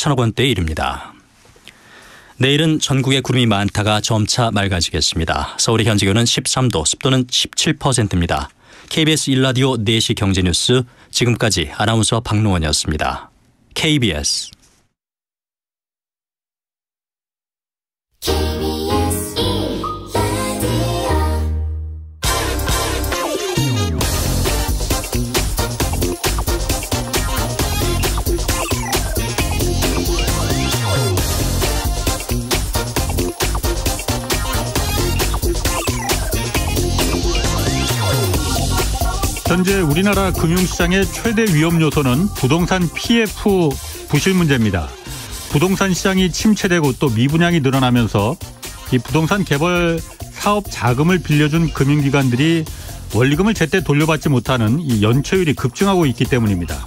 천억 원대의 일입니다. 내일은 전국에 구름이 많다가 점차 맑아지겠습니다. 서울의 현지 기온은 13도, 습도는 17%입니다. KBS 일라디오 4시 경제뉴스 지금까지 아나운서 박농원이었습니다. KBS 현재 우리나라 금융시장의 최대 위험 요소는 부동산 PF 부실 문제입니다. 부동산 시장이 침체되고 또 미분양이 늘어나면서 이 부동산 개발 사업 자금을 빌려준 금융기관들이 원리금을 제때 돌려받지 못하는 이 연체율이 급증하고 있기 때문입니다.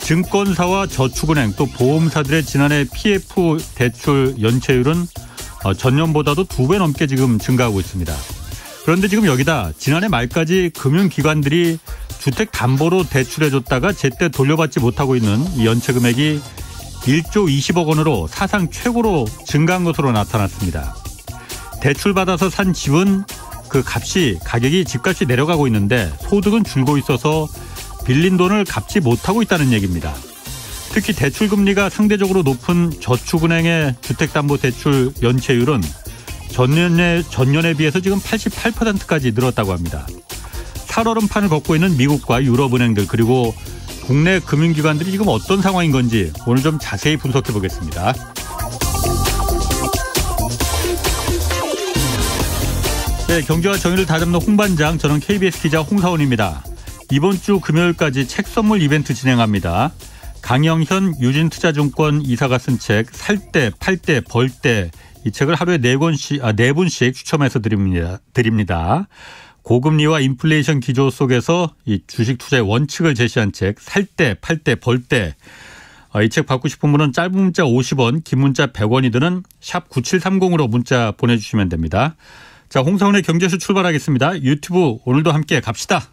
증권사와 저축은행 또 보험사들의 지난해 PF 대출 연체율은 어, 전년보다도 두 배 넘게 지금 증가하고 있습니다. 그런데 지금 여기다 지난해 말까지 금융기관들이 주택담보로 대출해줬다가 제때 돌려받지 못하고 있는 연체 금액이 1조 20억 원으로 사상 최고로 증가한 것으로 나타났습니다. 대출받아서 산 집은 그 값이 가격이 집값이 내려가고 있는데 소득은 줄고 있어서 빌린 돈을 갚지 못하고 있다는 얘기입니다. 특히 대출 금리가 상대적으로 높은 저축은행의 주택담보대출 연체율은 전년에, 전년에 비해서 지금 88%까지 늘었다고 합니다. 살얼음판을 걷고 있는 미국과 유럽은행들 그리고 국내 금융기관들이 지금 어떤 상황인 건지 오늘 좀 자세히 분석해 보겠습니다. 네, 경제와 정의를 다잡는 홍반장, 저는 KBS 기자 홍사원입니다. 이번 주 금요일까지 책 선물 이벤트 진행합니다. 강영현 유진투자증권 이사가 쓴 책 살 때, 팔 때, 벌때 이 책을 하루에 네 권씩 아, 네 분씩 추첨해서 드립니다. 드립니다. 고금리와 인플레이션 기조 속에서 이 주식 투자의 원칙을 제시한 책 살 때, 팔 때, 벌 때. 아, 이책 받고 싶은 분은 짧은 문자 50원, 긴 문자 100원이 드는 샵 9730으로 문자 보내주시면 됩니다. 자, 홍사원의 경제쇼 출발하겠습니다. 유튜브 오늘도 함께 갑시다.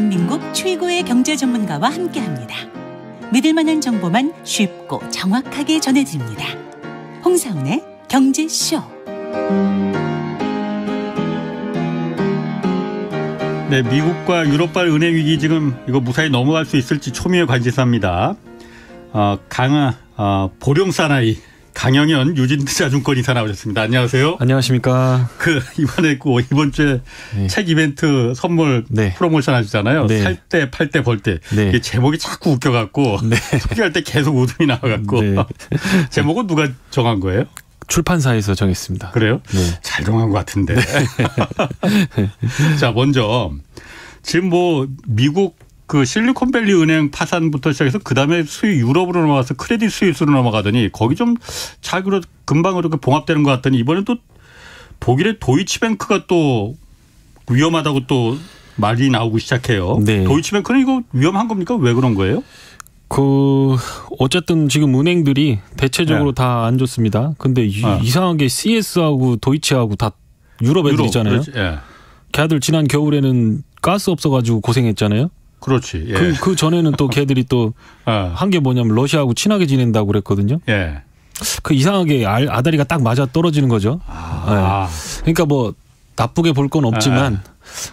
대한민국 최고의 경제 전문가와 함께합니다. 믿을 만한 정보만 쉽고 정확하게 전해드립니다. 홍사훈의 경제쇼. 네, 미국과 유럽발 은행 위기 지금 이거 무사히 넘어갈 수 있을지 초미의 관심사입니다. 어, 강아 어, 보령 사나이 강영현 유진투자증권 이사 나오셨습니다. 안녕하세요. 안녕하십니까. 그 이번에 그 이번 주에 네. 책 이벤트 선물 네. 프로모션 하시잖아요. 네. 살 때, 팔 때, 벌 때. 네. 이게 제목이 자꾸 웃겨갖고 네. 소개할 때 계속 웃음이 나와갖고 네. 제목은 누가 정한 거예요? 출판사에서 정했습니다. 그래요? 잘 정한 것 같은데. 자 먼저 지금 뭐 미국 그 실리콘밸리 은행 파산부터 시작해서 그다음에 수위 유럽으로 넘어가서 크레딧 스위스로 넘어가더니 거기 좀 자기로 금방 이렇게 봉합되는 것 같더니 이번에 또 독일의 도이치뱅크가 또 위험하다고 또 말이 나오고 시작해요. 네. 도이치뱅크는 이거 위험한 겁니까? 왜 그런 거예요? 그 어쨌든 지금 은행들이 대체적으로 네. 다안 좋습니다. 근데 네. 이상하게 CS하고 도이치하고 다 유럽 애들이잖아요. 유럽, 예. 걔들 지난 겨울에는 가스 없어가지고 고생했잖아요. 그렇지. 예. 그, 그 전에는 또 걔들이 또 아, 한게 어. 뭐냐면 러시아하고 친하게 지낸다고 그랬거든요. 예. 그 이상하게 아, 다리가딱 맞아 떨어지는 거죠. 아. 예. 그러니까 뭐 나쁘게 볼 건 없지만 아.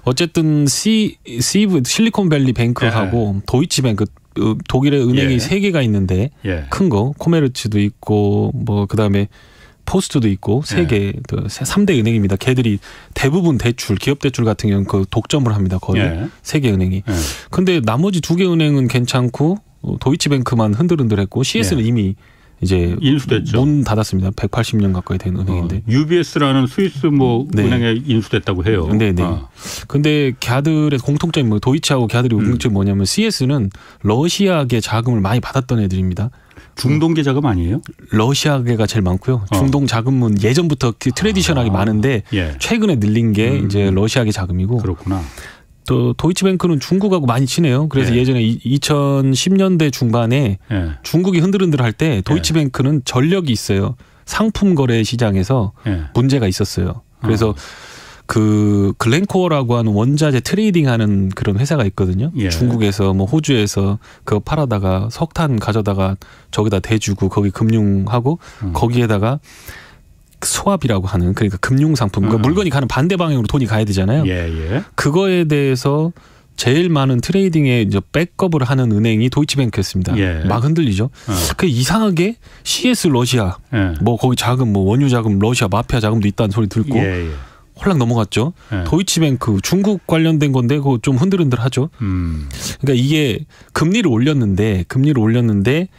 어쨌든 시, 시브 실리콘밸리 뱅크하고 예, 도이치뱅크 어, 독일의 은행이 세 개가 있는데 큰 거 코메르츠도 있고 뭐 그다음에 포스트도 있고 세개 네. 그삼대 은행입니다. 걔들이 대부분 대출, 기업 대출 같은 경우는 그 독점을 합니다. 거의 예. 세개 은행이. 예. 근데 나머지 두 개 은행은 괜찮고 어, 도이치뱅크만 흔들흔들했고 CS는 예. 이미 이제 인수됐죠. 문 닫았습니다. 180년 가까이 된 은행인데. 어, UBS라는 스위스 뭐 네. 은행에 인수됐다고 해요. 네, 네. 아. 근데 걔들의 공통점이 뭐 도이치하고 걔들이 음. 공통점이 음. 뭐냐면 CS는 러시아계 자금을 많이 받았던 애들입니다. 중동 계좌금 아니에요? 러시아계가 제일 많고요. 어. 중동 자금은 예전부터 그 트레디셔널게 아, 많은데 예. 최근에 늘린 게 음. 이제 러시아계 자금이고 그렇구나. 또 도이치뱅크는 중국하고 많이 친해요. 그래서 예. 전에 2010년대 중반에 예. 중국이 흔들흔들할 때 예. 도이치뱅크는 전력이 있어요. 상품 거래 시장에서 예. 문제가 있었어요. 그래서 어. 그 글렌코어라고 하는 원자재 트레이딩하는 그런 회사가 있거든요. 예. 중국에서 뭐 호주에서 그거 팔아다가 석탄 가져다가 저기다 대주고 거기 금융하고 음. 거기에다가 소압이라고 하는 그러니까 금융 상품 그러니까 음. 물건이 가는 반대 방향으로 돈이 가야 되잖아요. 예, 예. 그거에 대해서 제일 많은 트레이딩에 이제 백업을 하는 은행이 도이치뱅크였습니다. 예. 막 흔들리죠. 어. 그 이상하게 CS 러시아 예. 뭐 거기 자금 뭐 원유 자금 러시아 마피아 자금도 있다는 소리 듣고 홀랑 넘어갔죠. 네. 도이치뱅크 중국 관련된 건데 그거 좀 흔들흔들하죠. 음. 그러니까 이게 금리를 올렸는데 금리를 올렸는데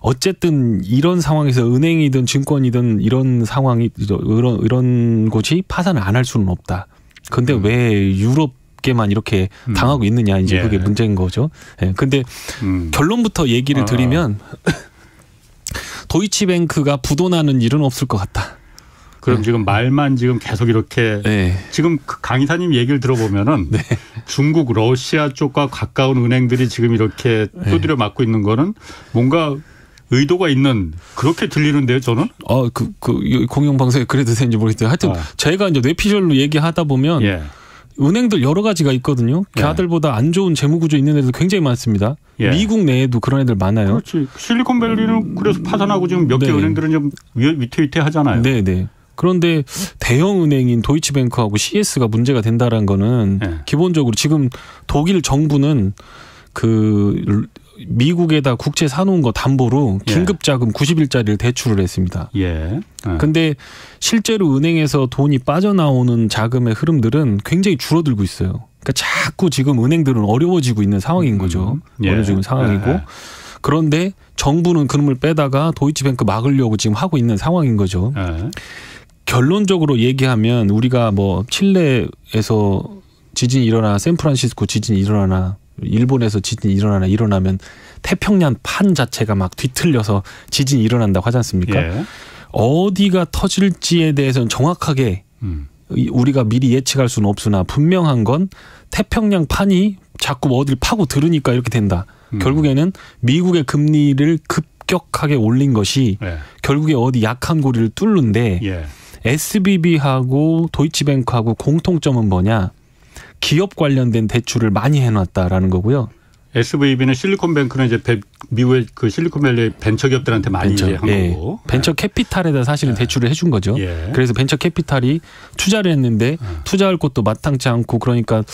어쨌든 이런 상황에서 은행이든 증권이든 이런 상황이 이런 이런 곳이 파산을 안 할 수는 없다. 근데 음. 왜 유럽 게만 이렇게 음. 당하고 있느냐 이제 예. 그게 문제인 거죠. 예. 근데 음. 결론부터 얘기를 아. 드리면 도이치뱅크가 부도나는 일은 없을 것 같다. 그럼 네. 지금 말만 지금 계속 이렇게 네. 지금 그 강의사님 얘기를 들어보면은 네. 중국 러시아 쪽과 가까운 은행들이 지금 이렇게 네. 두드려 맞고 있는 거는 뭔가 의도가 있는 그렇게 들리는데요, 저는. 아, 그, 그 공영 방송에 그래도 되는지 모르겠어요. 하여튼 어. 저희가 이제 뇌피셜로 얘기하다 보면 예. 은행들 여러 가지가 있거든요. 걔들보다 그 예. 안 좋은 재무 구조 있는 애들 굉장히 많습니다. 예. 미국 내에도 그런 애들 많아요. 그렇지. 실리콘밸리는 음, 그래서 파산하고 지금 몇개 네. 은행들은 좀 위태위태하잖아요. 네, 네. 그런데 대형 은행인 도이치뱅크하고 CS가 문제가 된다라는 거는 네. 기본적으로 지금 독일 정부는 그 미국에다 국채 사놓은 거 담보로 예. 긴급 자금 90일짜리를 대출을 했습니다. 예. 예. 근데 실제로 은행에서 돈이 빠져나오는 자금의 흐름들은 굉장히 줄어들고 있어요. 그러니까 자꾸 지금 은행들은 어려워지고 있는 상황인 거죠. 음, 예. 어려워지는 상황이고. 예, 예. 그런데 정부는 그놈을 빼다가 도이치뱅크 막으려고 지금 하고 있는 상황인 거죠. 결론적으로 얘기하면 우리가 뭐 칠레에서 지진이 일어나 샌프란시스코 지진이 일어나나 일본에서 지진이 일어나나 일어나면 태평양 판 자체가 막 뒤틀려서 지진이 일어난다고 하지 않습니까? 예. 어디가 터질지에 대해서는 정확하게 음. 우리가 미리 예측할 수는 없으나 분명한 건 태평양 판이 자꾸 어딜 파고 들으니까 이렇게 된다. 음. 결국에는 미국의 금리를 급격하게 올린 것이 예. 결국에 어디 약한 고리를 뚫는데 예. SBB하고 도이치뱅크하고 공통점은 뭐냐? 기업 관련된 대출을 많이 해놨다라는 거고요. SVB는 실리콘뱅크는 이제 미국의 그 실리콘밸리 벤처기업들한테 많이 벤처, 한 예. 거고 벤처 예. 캐피탈에다 사실은 예. 대출을 해 준 거죠. 예. 그래서 벤처 캐피탈이 투자를 했는데 예. 투자할 곳도 마땅치 않고 그러니까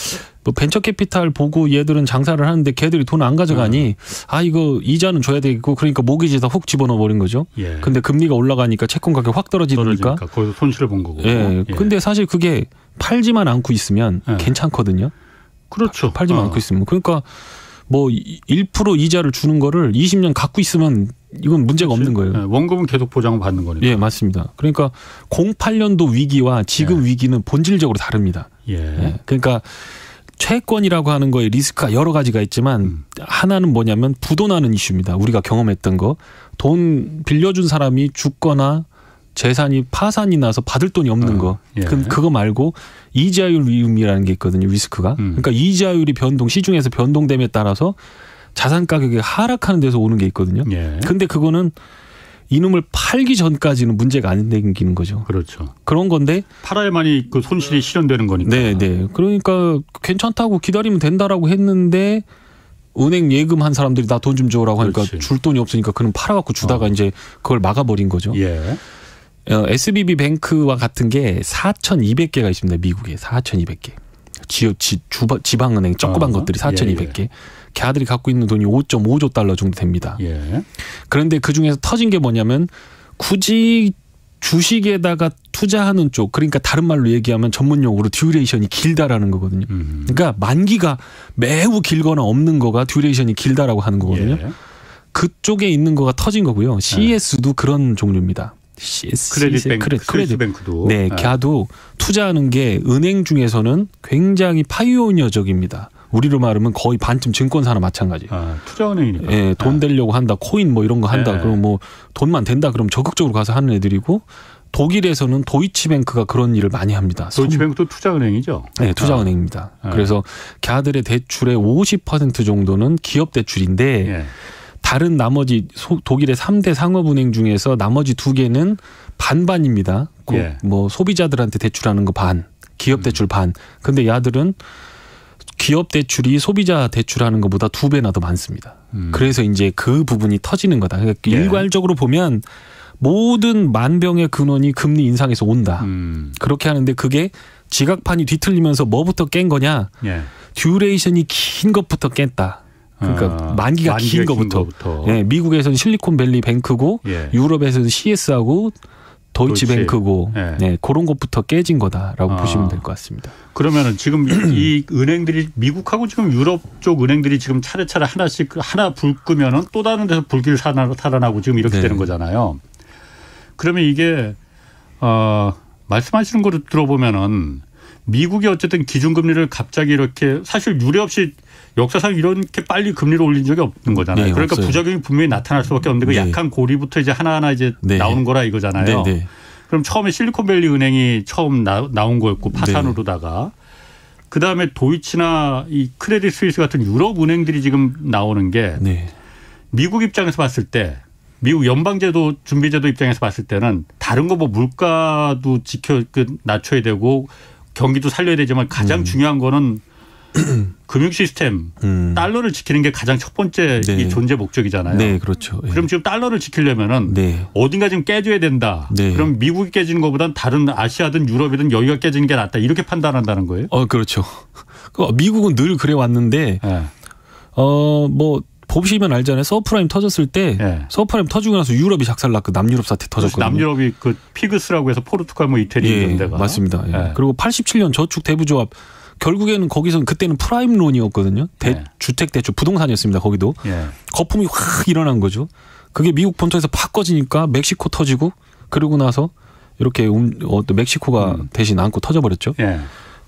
뭐 벤처 캐피탈 보고 얘들은 장사를 하는데 걔들이 돈 안 가져가니 음. 아 이거 이자는 줘야 되고 겠 그러니까 모기지 에 다훅 집어넣어 버린 거죠. 예. 근데 금리가 올라가니까 채권 가격 확 떨어지니까, 거기서 손실을 본 거고. 예. 예. 근데 사실 그게 팔지만 않고 있으면 예. 괜찮거든요. 그렇죠. 팔지 아. 않고 있으면 그러니까 뭐 1% 이자를 주는 거를 20년 갖고 있으면 이건 문제가 그렇 없는 거예요. 네, 원금은 계속 보장을 받는 거니까. 예, 맞습니다. 그러니까 08년도 위기와 지금 예. 위기는 본질적으로 다릅니다. 예. 예. 그러니까 채권이라고 하는 거에 리스크가 여러 가지가 있지만 음. 하나는 뭐냐면 부도나는 이슈입니다. 우리가 경험했던 거. 돈 빌려준 사람이 죽거나 재산이 파산이 나서 받을 돈이 없는 어, 거. 예. 그, 그거 말고 이자율 위험이라는 게 있거든요. 리스크가. 음. 그러니까 이자율이 변동 시중에서 변동됨에 따라서 자산 가격이 하락하는 데서 오는 게 있거든요. 예. 근데 그거는 이놈을 팔기 전까지는 문제가 안 생기는 거죠. 그렇죠. 그런 건데 팔아야만이 그 손실이 어. 실현되는 거니까. 네, 네. 그러니까 괜찮다고 기다리면 된다라고 했는데 은행 예금 한 사람들이 나 돈 좀 줘라고 하니까 그렇지. 줄 돈이 없으니까 그는 팔아갖고 주다가 어. 이제 그걸 막아버린 거죠. 예. SBB 어, 뱅크와 같은 게 4,200개가 있습니다. 미국에 4,200개. 지 지, 주바, 지방은행 조그만 어. 것들이 4,200개. 예, 예. 걔들이 갖고 있는 돈이 5.5조 달러 정도 됩니다. 예. 그런데 그 중에서 터진 게 뭐냐면 굳이 주식에다가 투자하는 쪽 그러니까 다른 말로 얘기하면 전문 용어로 듀레이션이 길다라는 거거든요. 음. 그러니까 만기가 매우 길거나 없는 거가 듀레이션이 길다라고 하는 거거든요. 예. 그쪽에 있는 거가 터진 거고요. CS도 예. 그런 종류입니다. CS 크레딧 뱅크, 크레, 딧 뱅크도 네, 걔도 네. 투자하는 게 은행 중에서는 굉장히 파이오니어적입니다. 우리로 말하면 거의 반쯤 증권사나 마찬가지. 아, 투자은행이니까. 예, 돈 아. 되려고 한다, 코인 뭐 이런 거 한다. 예. 그럼 뭐 돈만 된다. 그럼 적극적으로 가서 하는 애들이고 독일에서는 도이치뱅크가 그런 일을 많이 합니다. 도이치뱅크도 투자은행이죠. 네, 투자은행입니다. 아. 아. 그래서 걔들의 대출의 50% 정도는 기업 대출인데. 예. 다른 나머지 소, 독일의 3대 상업은행 중에서 나머지 두 개는 반반입니다. 그 예. 뭐 소비자들한테 대출하는 거 반, 기업 대출 음. 반. 근데 야들은 기업 대출이 소비자 대출하는 것보다 두 배나 더 많습니다. 음. 그래서 이제 그 부분이 터지는 거다. 그러니까 예. 일괄적으로 보면 모든 만병의 근원이 금리 인상에서 온다. 음. 그렇게 하는데 그게 지각판이 뒤틀리면서 뭐부터 깬 거냐? 예. 듀레이션이 긴 것부터 깼다. 그러니까 아, 만기가, 만기가 긴, 거부터. 네, 미국에서는 실리콘밸리 뱅크고 예. 유럽에서는 CS하고 도이치뱅크고 예. 네, 예, 그런 것부터 깨진 거다라고 아. 보시면 될 것 같습니다. 그러면은 지금 이 은행들이 미국하고 지금 유럽 쪽 은행들이 지금 차례차례 하나씩 하나 불 끄면은 또 다른 데서 불길 살아나고 지금 이렇게 네. 되는 거잖아요. 그러면 이게 어 말씀하시는 거를 들어보면은 미국이 어쨌든 기준금리를 갑자기 이렇게 사실 유례 없이 역사상 이렇게 빨리 금리를 올린 적이 없는 거잖아요. 네, 그러니까 없어요. 부작용이 분명히 나타날 수밖에 없는 데 네. 약한 고리부터 이제 하나하나 이제 네. 나오는 거라 이거잖아요. 네, 네. 그럼 처음에 실리콘밸리 은행이 처음 나, 온 거였고 파산으로다가 네. 그 다음에 도이치나 이 크레딧 스위스 같은 유럽 은행들이 지금 나오는 게 미국 입장에서 봤을 때 미국 연방제도 준비제도 입장에서 봤을 때는 다른 거 뭐 물가도 지켜 그 낮춰야 되고 경기도 살려야 되지만 가장 음. 중요한 거는 금융 시스템 음. 달러를 지키는 게 가장 첫 번째 네. 이 존재 목적이잖아요. 네, 그렇죠. 예. 그럼 지금 달러를 지키려면은 네. 어딘가 지금 깨져야 된다. 네. 그럼 미국이 깨지는 것보단 다른 아시아든 유럽이든 여기가 깨지는 게 낫다. 이렇게 판단한다는 거예요? 어, 그렇죠. 그 미국은 늘 그래 왔는데 예. 어뭐 보시면 알잖아요. 서프라임 터졌을 때 네. 서프라임 터지고 나서 유럽이 작살났고 남유럽 사태 터졌거든요. 남유럽이 그 피그스라고 해서 포르투갈 뭐 이태리 예, 이런 데가 맞습니다. 예. 예. 그리고 87년 저축 대부조합 결국에는 거기서는 그때는 프라임론이었거든요. 대, 예. 네. 주택 대출 부동산이었습니다. 거기도 예. 거품이 확 일어난 거죠. 그게 미국 본토에서 팍 꺼지니까 멕시코 터지고 그러고 나서 이렇게 음, 어, 멕시코가 음. 대신 안고 터져버렸죠. 예.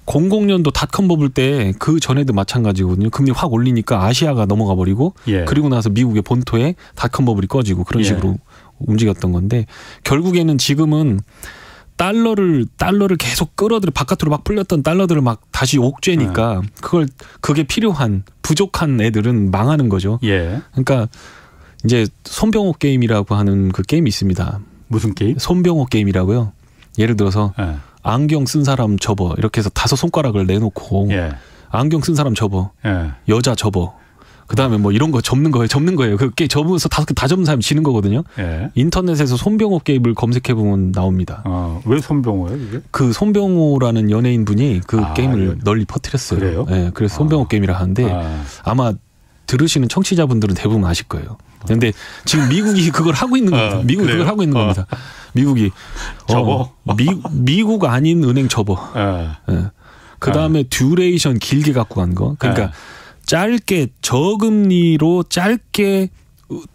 00년도 닷컴 버블 때 그 전에도 마찬가지거든요. 금리 확 올리니까 아시아가 넘어가 버리고 예. 그리고 나서 미국의 본토에 닷컴 버블이 꺼지고 그런 예. 식으로 움직였던 건데 결국에는 지금은 달러를 달러를 계속 끌어들여 바깥으로 막 풀렸던 달러들을 막 다시 옥죄니까 네. 그걸 그게 필요한 부족한 애들은 망하는 거죠. 예. 그러니까 이제 손병호 게임이라고 하는 그 게임이 있습니다. 무슨 게임? 손병호 게임이라고요. 예를 들어서 예. 안경 쓴 사람 접어 이렇게 해서 다섯 손가락을 내놓고 예. 안경 쓴 사람 접어 예. 여자 접어 그다음에 뭐 이런 거 접는 거예요. 접는 거예요. 그게 접으면서 다섯 개 다 접는 사람 이 지는 거거든요. 예. 인터넷에서 손병호 게임을 검색해 보면 나옵니다. 아, 왜 손병호예요, 이게? 그 손병호라는 연예인 분이 그 아, 게임을 연... 널리 퍼뜨렸어요. 그래요? 예. 그래서 손병호 아. 게임이라 하는데 아. 마 들으시는 청취자분들은 대부분 아실 거예요. 아. 근데 지금 미국이 그걸 하고 있는 겁니다. 아, 미국이 그래요? 그걸 하고 있는 어. 겁니다. 미국이 접어 어, 미, 미국 아닌 은행 접어. 예. 예. 그 다음에 듀레이션 길게 갖고 간 거. 그러니까 예. 짧게 저금리로 짧게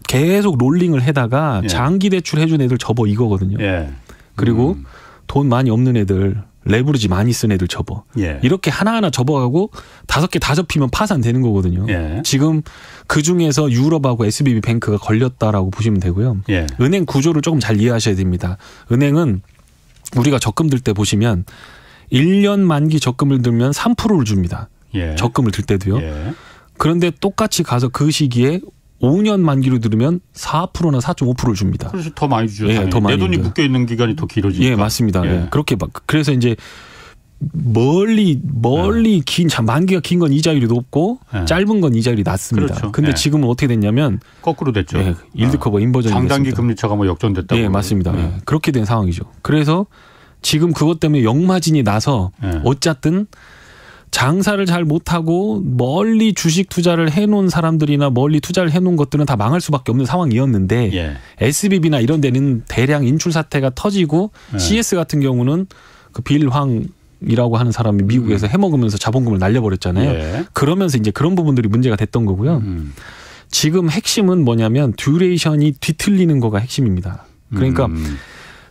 계속 롤링을 해다가 예. 장기 대출 해준 애들 접어 이거거든요. 예. 그리고 음. 돈 많이 없는 애들 레버리지 많이 쓴 애들 접어. 예. 이렇게 하나하나 접어가고 다섯 개 다 접히면 파산되는 거거든요. 예. 지금 그 중에서 유럽하고 SBB 뱅크가 걸렸다라고 보시면 되고요. 예. 은행 구조를 조금 잘 이해하셔야 됩니다. 은행은 우리가 적금 들 때 보시면 1년 만기 적금을 들면 3%를 줍니다. 예. 적금을 들 때도요. 예. 그런데 똑같이 가서 그 시기에 5년 만기로 들으면 4%나 4.5%를 줍니다. 그래서 더 많이 주죠. 예, 더 많이 내 돈이 묶여 있는 기간이 더 길어지니까. 예, 맞습니다. 예. 예. 그렇게 막 그래서 이제 멀리 멀리 예. 긴 만기가 긴 건 이자율이 높고 예. 짧은 건 이자율이 낮습니다. 그렇 근데 예. 지금은 어떻게 됐냐면 거꾸로 됐죠. 예, 일드커버 아. 인버전이 장단기 금리차가 뭐 역전됐다. 예, 맞습니다. 예. 그렇게 된 상황이죠. 그래서 지금 그것 때문에 역마진이 나서 예. 어쨌든 장사를 잘 못하고 멀리 주식 투자를 해놓은 사람들이나 멀리 투자를 해놓은 것들은 다 망할 수밖에 없는 상황이었는데 예. SBB나 이런 데는 대량 인출 사태가 터지고 예. CS 같은 경우는 그 빌황 이라고 하는 사람이 미국에서 음. 해먹으면서 자본금을 날려버렸잖아요. 예. 그러면서 이제 그런 부분들이 문제가 됐던 거고요. 음. 지금 핵심은 뭐냐면 듀레이션이 뒤틀리는 거가 핵심입니다. 그러니까 음.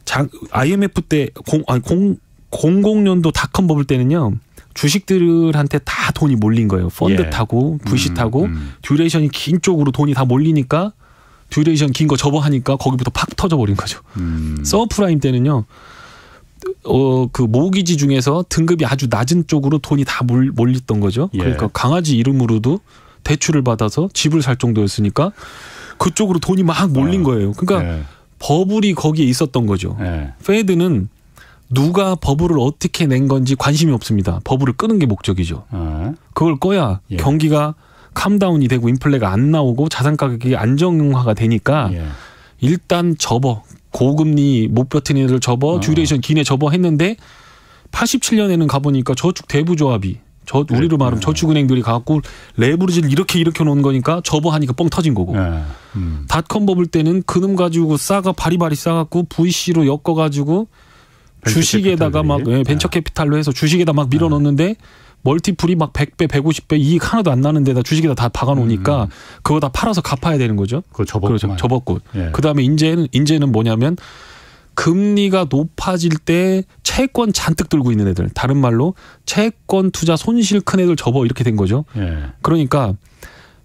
자, IMF 때 공, 아니, 공, 00년도 닷컴 버블 때는요. 주식들한테 다 돈이 몰린 거예요. 펀드 예. 타고 VC 음, 타고 음. 듀레이션이 긴 쪽으로 돈이 다 몰리니까 듀레이션 긴 거 접어 하니까 거기부터 팍 터져 버린 거죠. 음. 서프라임 때는요. 어그 모기지 중에서 등급이 아주 낮은 쪽으로 돈이 다 몰, 몰렸던 거죠. 예. 그러니까 강아지 이름으로도 대출을 받아서 집을 살 정도였으니까 그쪽으로 돈이 막 몰린 어. 거예요. 그러니까 예. 버블이 거기에 있었던 거죠. 예. 페드는 누가 버블을 어떻게 낸 건지 관심이 없습니다. 버블을 끄는 게 목적이죠. 네. 그걸 꺼야 예. 경기가 캄다운이 되고 인플레가 안 나오고 자산 가격이 안정화가 되니까 예. 일단 접어 고금리 못 버티는 애들 접어 어. 듀레이션 기내 접어 했는데 87년에는 가보니까 저축 대부조합이 저 네. 우리로 말하면 네. 저축은행들이 갖고 레버리지를 이렇게 일으켜 놓은 거니까 접어 하니까 뻥 터진 거고 네. 음. 닷컴 버블 때는 그놈 가지고 싸가 바리바리 싸갖고 VC로 엮어가지고 주식에다가 막 예, 네, 벤처 캐피탈로 해서 주식에다 막 밀어 넣는데 멀티플이 막 100배, 150배 이익 하나도 안 나는 데다 주식에다 다 박아 놓으니까 음. 그거 다 팔아서 갚아야 되는 거죠. 그거 접었고. 그렇죠. 접었고. 예. 그다음에 이제는 이제는 뭐냐면 금리가 높아질 때 채권 잔뜩 들고 있는 애들. 다른 말로 채권 투자 손실 큰 애들 접어 이렇게 된 거죠. 예. 그러니까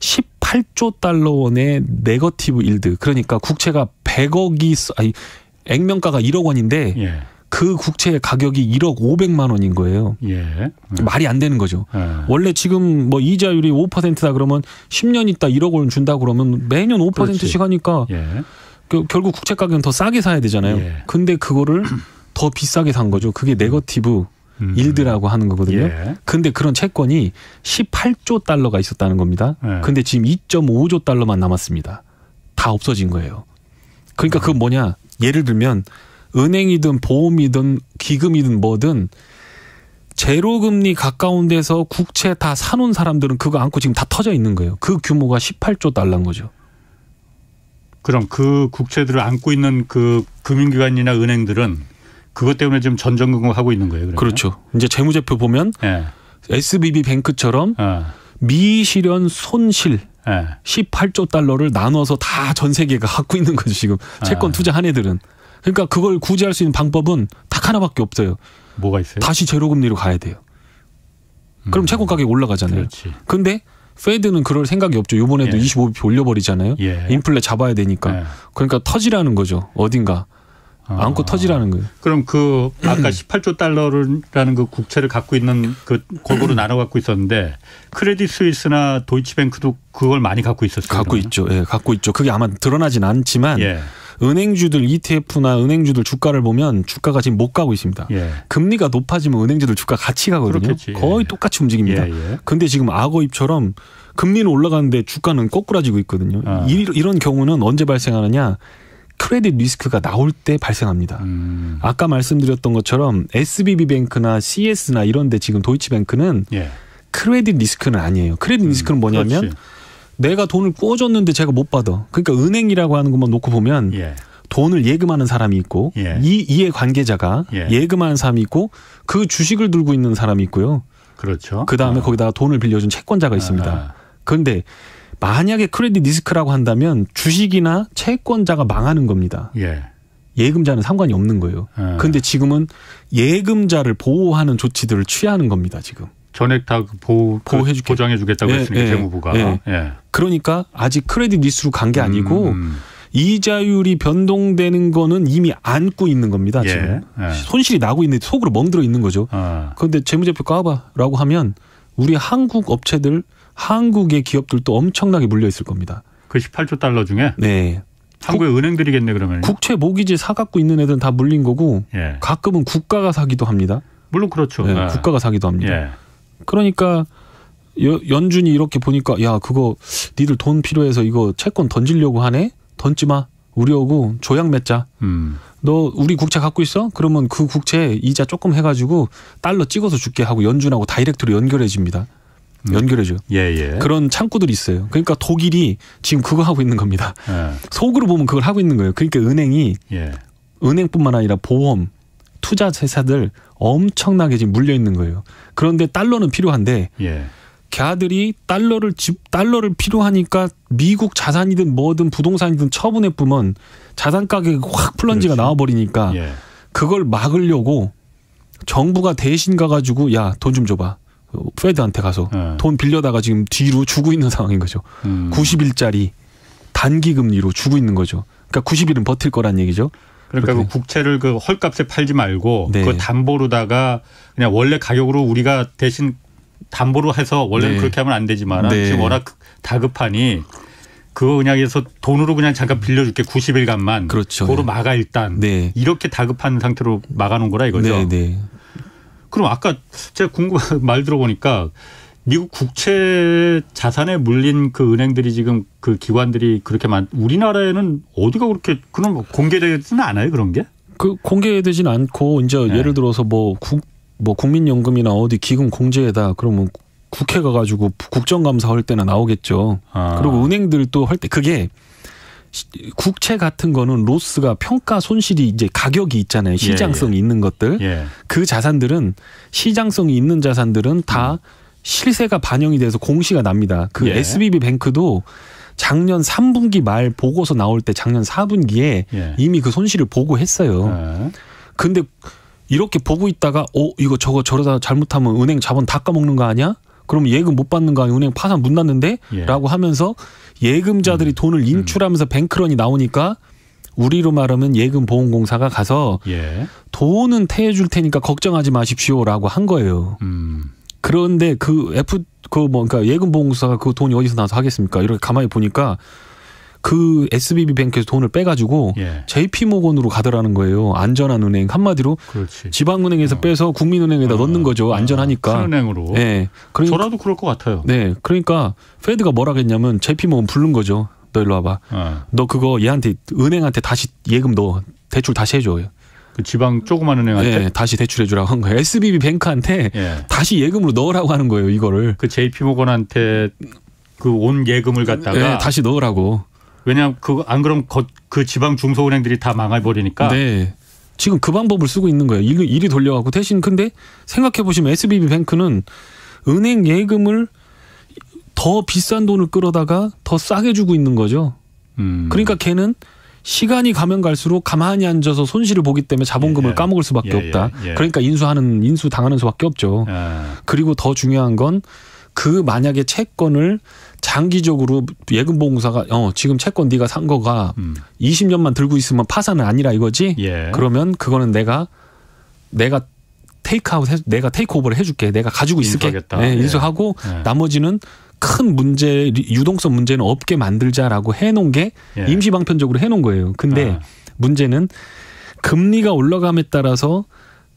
18조 달러 원의 네거티브 일드. 그러니까 국채가 100억이 아니 액면가가 1억 원인데 예. 그 국채의 가격이 1억 500만 원인 거예요. 예. 예. 말이 안 되는 거죠. 예. 원래 지금 뭐 이자율이 5%다 그러면 10년 있다 1억 원 준다 그러면 매년 5%씩 하니까 예. 그, 결국 국채 가격은 더 싸게 사야 되잖아요. 예. 근데 그거를 더 비싸게 산 거죠. 그게 네거티브 음. 일드라고 하는 거거든요. 예. 근데 그런 채권이 18조 달러가 있었다는 겁니다. 예. 근데 지금 2.5조 달러만 남았습니다. 다 없어진 거예요. 그러니까 음. 그건 뭐냐? 예를 들면 은행이든 보험이든 기금이든 뭐든 제로 금리 가까운 데서 국채 다 사놓은 사람들은 그거 안고 지금 다 터져 있는 거예요. 그 규모가 18조 달러인 거죠. 그럼 그 국채들을 안고 있는 그 금융기관이나 은행들은 그것 때문에 지금 전전긍긍하고 있는 거예요. 그러면? 그렇죠 이제 재무제표 보면 네. 예. SBB 뱅크처럼 어. 미실현 손실 네. 예. 18조 달러를 나눠서 다 전 세계가 갖고 있는 거죠 지금 채권 투자한 애들은. 그러니까 그걸 구제할 수 있는 방법은 딱 하나밖에 없어요. 뭐가 있어요? 다시 제로 금리로 가야 돼요. 그럼 음. 채권 가격이 올라가잖아요. 그렇지. 근데 페드는 그럴 생각이 없죠. 요번에도 예. 25bp 올려버리잖아요. 예. 인플레 잡아야 되니까. 예. 그러니까 터지라는 거죠. 어딘가. 안고 아. 터지라는 거예요. 그럼 그 아까 18조 달러라는 그 국채를 갖고 있는 그 골고루 나눠 갖고 있었는데 크레딧 스위스나 도이치뱅크도 그걸 많이 갖고 있었어요. 갖고 그러면? 있죠. 예, 갖고 있죠. 그게 아마 드러나진 않지만 예. 은행주들 ETF나 은행주들 주가를 보면 주가가 지금 못 가고 있습니다. 예. 금리가 높아지면 은행주들 주가 같이 가거든요. 그렇겠지. 거의 예. 똑같이 움직입니다. 예, 예. 근데 지금 악어입처럼 금리는 올라가는데 주가는 꼬꾸라지고 있거든요. 아. 이, 이런 경우는 언제 발생하느냐? 크레딧 리스크가 나올 때 발생합니다. 음. 아까 말씀드렸던 것처럼 SBB 뱅크나 CS나 이런 데 지금 도이치뱅크는 예. 크레딧 리스크는 아니에요. 크레딧 음, 리스크는 뭐냐면 그렇지. 내가 돈을 꿔줬는데 제가 못 받아. 그러니까 은행이라고 하는 것만 놓고 보면 예. 돈을 예금하는 사람이 있고 예. 이 이해 관계자가 예. 금하는 사람이 있고 그 주식을 들고 있는 사람이 있고요. 그렇죠. 그 다음에 어. 거기다가 돈을 빌려준 채권자가 있습니다. 아 그런데 만약에 크레딧 리스크라고 한다면 주식이나 채권자가 망하는 겁니다. 예. 예금자는 상관이 없는 거예요. 아. 근데 지금은 예금자를 보호하는 조치들을 취하는 겁니다, 지금. 전액 다 그 보호 그 보호해주 보장해주겠다고 예, 했으니까 예, 재무부가. 예. 예. 그러니까 아직 크레딧 리스로 간 게 아니고 음, 음. 이자율이 변동되는 거는 이미 안고 있는 겁니다. 예, 지금 예. 손실이 나고 있는 속으로 멍들어 있는 거죠. 아. 그런데 재무제표 까봐라고 하면 우리 한국 업체들 한국의 기업들도 엄청나게 물려 있을 겁니다. 그 18조 달러 중에 네. 한국의 은행들이겠네 그러면 국채 모기지 사갖고 있는 애들은 다 물린 거고 예. 가끔은 국가가 사기도 합니다. 물론 그렇죠. 네, 아. 국가가 사기도 합니다. 그러니까 여, 연준이 이렇게 보니까 야 그거 니들 돈 필요해서 이거 채권 던지려고 하네 던지 마 우리 오고 조약 맺자 음. 너 우리 국채 갖고 있어 그러면 그 국채 이자 조금 해가지고 달러 찍어서 줄게 하고 연준하고 다이렉트로 연결해집니다 음. 연결해줘 예, 예. 그런 창구들이 있어요 그러니까 독일이 지금 그거 하고 있는 겁니다 예. 속으로 보면 그걸 하고 있는 거예요 그러니까 은행이 예. 은행뿐만 아니라 보험 투자 회사들 엄청나게 지금 물려 있는 거예요. 그런데 달러는 필요한데 예. 걔들이 달러를 집 달러를 필요하니까 미국 자산이든 뭐든 부동산이든 처분해 뿌면 자산 가격이 확 플런지가 나와 버리니까 예. 그걸 막으려고 정부가 대신 가가지고 야 돈 좀 줘봐. 페드한테 가서 예. 돈 빌려다가 지금 뒤로 주고 있는 상황인 거죠. 음. 90일짜리 단기 금리로 주고 있는 거죠. 그러니까 90일은 버틸 거란 얘기죠. 그러니까 그 국채를 그 헐값에 팔지 말고 네. 그 담보로다가 그냥 원래 가격으로 우리가 대신 담보로 해서 원래는 네. 그렇게 하면 안 되지만 네. 지금 워낙 다급하니 그거 그냥 해서 돈으로 그냥 잠깐 빌려줄게 90일간만 그렇죠. 그거로 막아 일단 네. 이렇게 다급한 상태로 막아놓은 거라 이거죠. 네, 네. 그럼 아까 제가 궁금한 말 들어보니까 미국 국채 자산에 물린 그 은행들이 지금 그 기관들이 그렇게 많 우리나라에는 어디가 그렇게 그런 공개되지는 않아요 그런 게? 그 공개되진 않고 이제 네. 예를 들어서 뭐국뭐 뭐 국민연금이나 어디 기금 공제에다 그러면 국회 가가지고 국정감사 할 때나 나오겠죠. 아. 그리고 은행들도 할 때 그게 국채 같은 거는 로스가 평가 손실이 이제 가격이 있잖아요. 예, 시장성이 예, 예. 있는 것들. 예. 그 자산들은 시장성이 있는 자산들은 다 음. 실세가 반영이 돼서 공시가 납니다. 그 예. SBB 뱅크도 작년 3분기 말 보고서 나올 때 작년 4분기에 예. 이미 그 손실을 보고했어요. 예. 근데 이렇게 보고 있다가 어 이거 저거 저러다 잘못하면 은행 자본 다 까먹는 거 아니야? 그럼 예금 못 받는 거 아니야? 은행 파산 문 났는데?라고 예. 하면서 예금자들이 음. 돈을 인출하면서 음. 뱅크런이 나오니까 우리로 말하면 예금 보험공사가 가서 예. 돈은 태해줄 테니까 걱정하지 마십시오라고 한 거예요. 음. 그런데 그 F 그뭐 그러니까 예금 보험사가 그 돈이 어디서 나서 하겠습니까? 이렇게 가만히 보니까 그 SBB 뱅크에서 돈을 빼가지고 예. JP 모건으로 가더라는 거예요. 안전한 은행 한마디로 그렇지. 지방은행에서 어. 빼서 국민은행에다 어. 넣는 거죠. 어. 안전하니까. 어. 은행으로. 네. 예. 그러니까, 저라도 그럴 것 같아요. 네. 그러니까 페드가 뭐라 그랬냐면 JP 모건 부른 거죠. 너 일로 와봐. 어. 너 그거 얘한테 은행한테 다시 예금 넣어. 대출 다시 해줘. 요그 지방 조그만 은행한테 예, 다시 대출해 주라고 한 거예요. SBB 뱅크한테 예. 다시 예금으로 넣으라고 하는 거예요, 이거를. 그 JP모건한테 그 온 예금을 갖다가 예, 다시 넣으라고. 왜냐하면 그 안 그럼 그 지방 중소은행들이 다 망해버리니까. 네. 지금 그 방법을 쓰고 있는 거예요. 일이, 일이 돌려가고 대신 근데 생각해 보시면 SBB 뱅크는 은행 예금을 더 비싼 돈을 끌어다가 더 싸게 주고 있는 거죠. 음. 그러니까 걔는 시간이 가면 갈수록 가만히 앉아서 손실을 보기 때문에 자본금을 예, 예. 까먹을 수밖에 예, 없다. 예, 예, 그러니까 인수하는 인수 당하는 수밖에 없죠. 예. 그리고 더 중요한 건 그 만약에 채권을 장기적으로 예금 보험사가 어 지금 채권 네가 산 거가 음. 20년만 들고 있으면 파산은 아니라 이거지. 그러면 그거는 내가 내가 테이크아웃 해, 내가 테이크오버를 해줄게 내가 가지고 있을게 인수하겠다. 네, 인수하고 네. 나머지는 큰 문제 유동성 문제는 없게 만들자라고 해놓은 게 예. 임시방편적으로 해놓은 거예요 근데 문제는 금리가 올라감에 따라서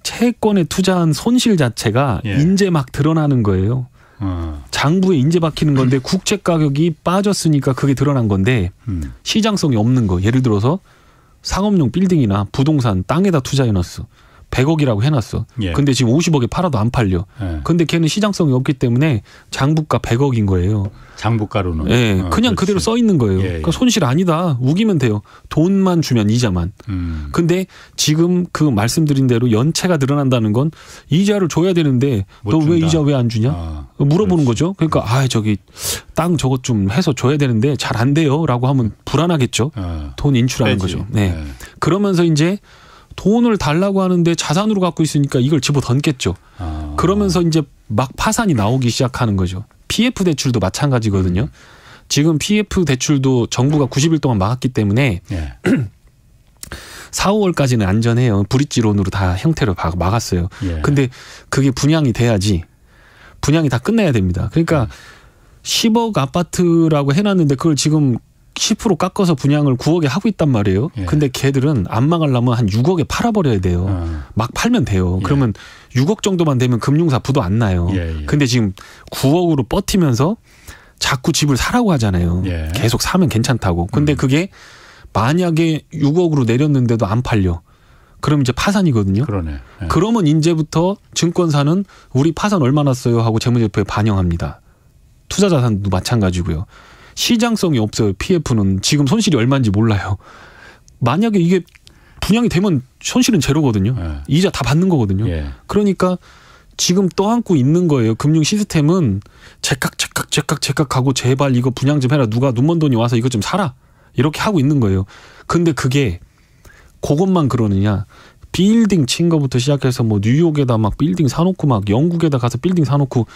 채권에 투자한 손실 자체가 예. 이제 막 드러나는 거예요. 어. 장부에 인재 박히는 건데 국채 가격이 빠졌으니까 그게 드러난 건데 음. 시장성이 없는 거. 예를 들어서 상업용 빌딩이나 부동산 땅에다 투자해 놨어. 100억이라고 해놨어. 예. 근데 지금 50억에 팔아도 안 팔려. 예. 근데 걔는 시장성이 없기 때문에 장부가 100억인 거예요. 장부가로는. 예. 어, 그냥 그렇지. 그대로 써 있는 거예요. 예, 예, 그러니까 손실 아니다. 우기면 돼요. 돈만 주면 이자만. 음. 근데 지금 그 말씀드린 대로 연체가 늘어난다는 건 이자를 줘야 되는데 너 왜 이자 왜 안 주냐? 아, 물어보는 그렇지. 거죠. 그러니까 아 저기 땅 저것 좀 해서 줘야 되는데 잘 안 돼요라고 하면 불안하겠죠. 아, 돈 인출하는 빼지. 거죠. 네. 네. 그러면서 이제 돈을 달라고 하는데 자산으로 갖고 있으니까 이걸 집어 던겠죠. 아. 그러면서 이제 막 파산이 나오기 시작하는 거죠. PF 대출도 마찬가지거든요. 음. 지금 PF 대출도 정부가 90일 동안 막았기 때문에 예. 4, 5월까지는 안전해요. 브릿지론으로 다 형태로 막았어요. 예. 근데 그게 분양이 돼야지 분양이 다 끝내야 됩니다. 그러니까 음. 10억 아파트라고 해놨는데 그걸 지금 10% 깎아서 분양을 9억에 하고 있단 말이에요. 예. 근데 걔들은 안 망하려면 한 6억에 팔아버려야 돼요. 어. 막 팔면 돼요. 예. 그러면 예. 6억 정도만 되면 금융사 부도 안 나요. 예, 예. 근데 지금 9억으로 버티면서 자꾸 집을 사라고 하잖아요. 예. 계속 사면 괜찮다고. 근데 음. 그게 만약에 6억으로 내렸는데도 안 팔려. 그럼 이제 파산이거든요. 그러네. 그러면 이제부터 증권사는 우리 파산 얼마 났어요 하고 재무제표에 반영합니다. 투자 자산도 마찬가지고요. 시장성이 없어요. PF는 지금 손실이 얼마인지 몰라요. 만약에 이게 분양이 되면 손실은 제로거든요. 예. 이자 다 받는 거거든요. 예. 그러니까 지금 떠안고 있는 거예요. 금융 시스템은 제깍 제깍 제깍 제깍 하고 제발 이거 분양 좀 해라. 누가 눈먼 돈이 와서 이것 좀 사라. 이렇게 하고 있는 거예요. 근데 그게 그것만 그러느냐? 빌딩 친 거부터 시작해서 뭐 뉴욕에다 막 빌딩 사놓고 막 영국에다 가서 빌딩 사놓고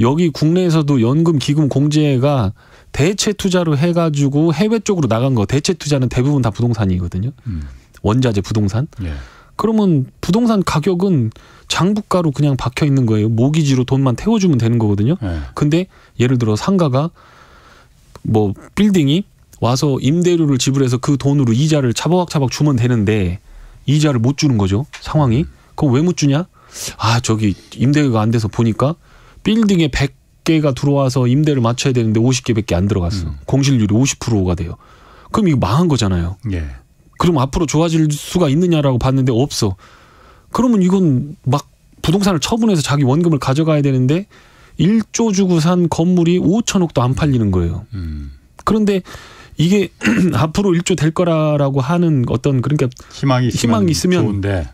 여기 국내에서도 연금 기금 공제가 대체 투자로 해가지고 해외 쪽으로 나간 거 대체 투자는 대부분 다 부동산이거든요. 음. 원자재 부동산. 예. 그러면 부동산 가격은 장부가로 그냥 박혀 있는 거예요. 모기지로 돈만 태워주면 되는 거거든요. 예. 근데 예를 들어 상가가 뭐 빌딩이 와서 임대료를 지불해서 그 돈으로 이자를 차박차박 주면 되는데 이자를 못 주는 거죠. 상황이. 음. 그럼 왜 못 주냐? 아 저기 임대료가 안 돼서 보니까 빌딩에 백 개가 들어와서 임대를 맞춰야 되는데 50개밖에 안 들어갔어. 음. 공실률이 50%가 돼요. 그럼 이거 망한 거잖아요. 예. 그럼 앞으로 좋아질 수가 있느냐라고 봤는데 없어. 그러면 이건 막 부동산을 처분해서 자기 원금을 가져가야 되는데 1조 주고 산 건물이 5천억도 안 팔리는 거예요. 음. 그런데 이게 앞으로 1조 될 거라라고 하는 어떤 그러니까 희망이, 희망이 있으면 좋은데.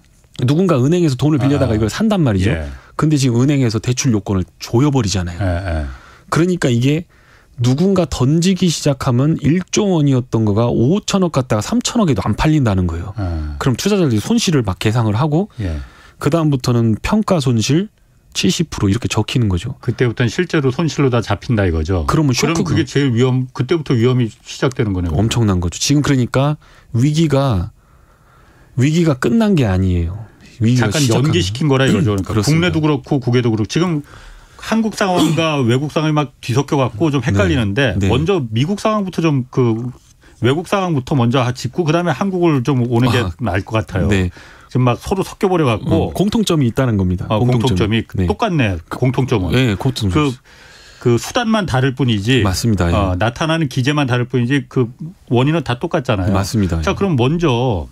누군가 은행에서 돈을 빌려다가 아. 이걸 산단 말이죠. 예. 근데 지금 은행에서 대출 요건을 조여버리잖아요. 예. 예. 그러니까 이게 누군가 던지기 시작하면 1조 원이었던 거가 5천억 갔다가 3천억에도 안 팔린다는 거예요. 예. 그럼 투자자들이 손실을 막 계상을 하고 예. 그 다음부터는 평가 손실, 70% 이렇게 적히는 거죠. 그때부터는 실제로 손실로 다 잡힌다 이거죠. 그러면 쇼크 그게 제일 위험 그때부터 위험이 시작되는 거네요. 엄청난 거죠. 지금 그러니까 위기가 위기가 끝난 게 아니에요. 잠깐 연기시킨 거라 네, 이거죠. 그러니까 국내도 그렇고 국외도 그렇고 지금 한국 상황과 외국 상황이 막 뒤섞여 갖고 좀 헷갈리는데 네. 네. 먼저 미국 상황부터 좀 그 외국 상황부터 먼저 짚고 그다음에 한국을 좀 오는 게 아, 나을 것 같아요. 네. 지금 막 서로 섞여 버려 갖고 음, 공통점이 있다는 겁니다. 아, 공통점이, 공통점이. 네. 똑같네. 그 공통점은. 네, 공통점. 그, 그, 수단만 다를 뿐이지 맞습니다. 어, 예. 어, 나타나는 기재만 다를 뿐이지 그 원인은 다 똑같잖아요. 맞습니다. 예. 자, 그럼 먼저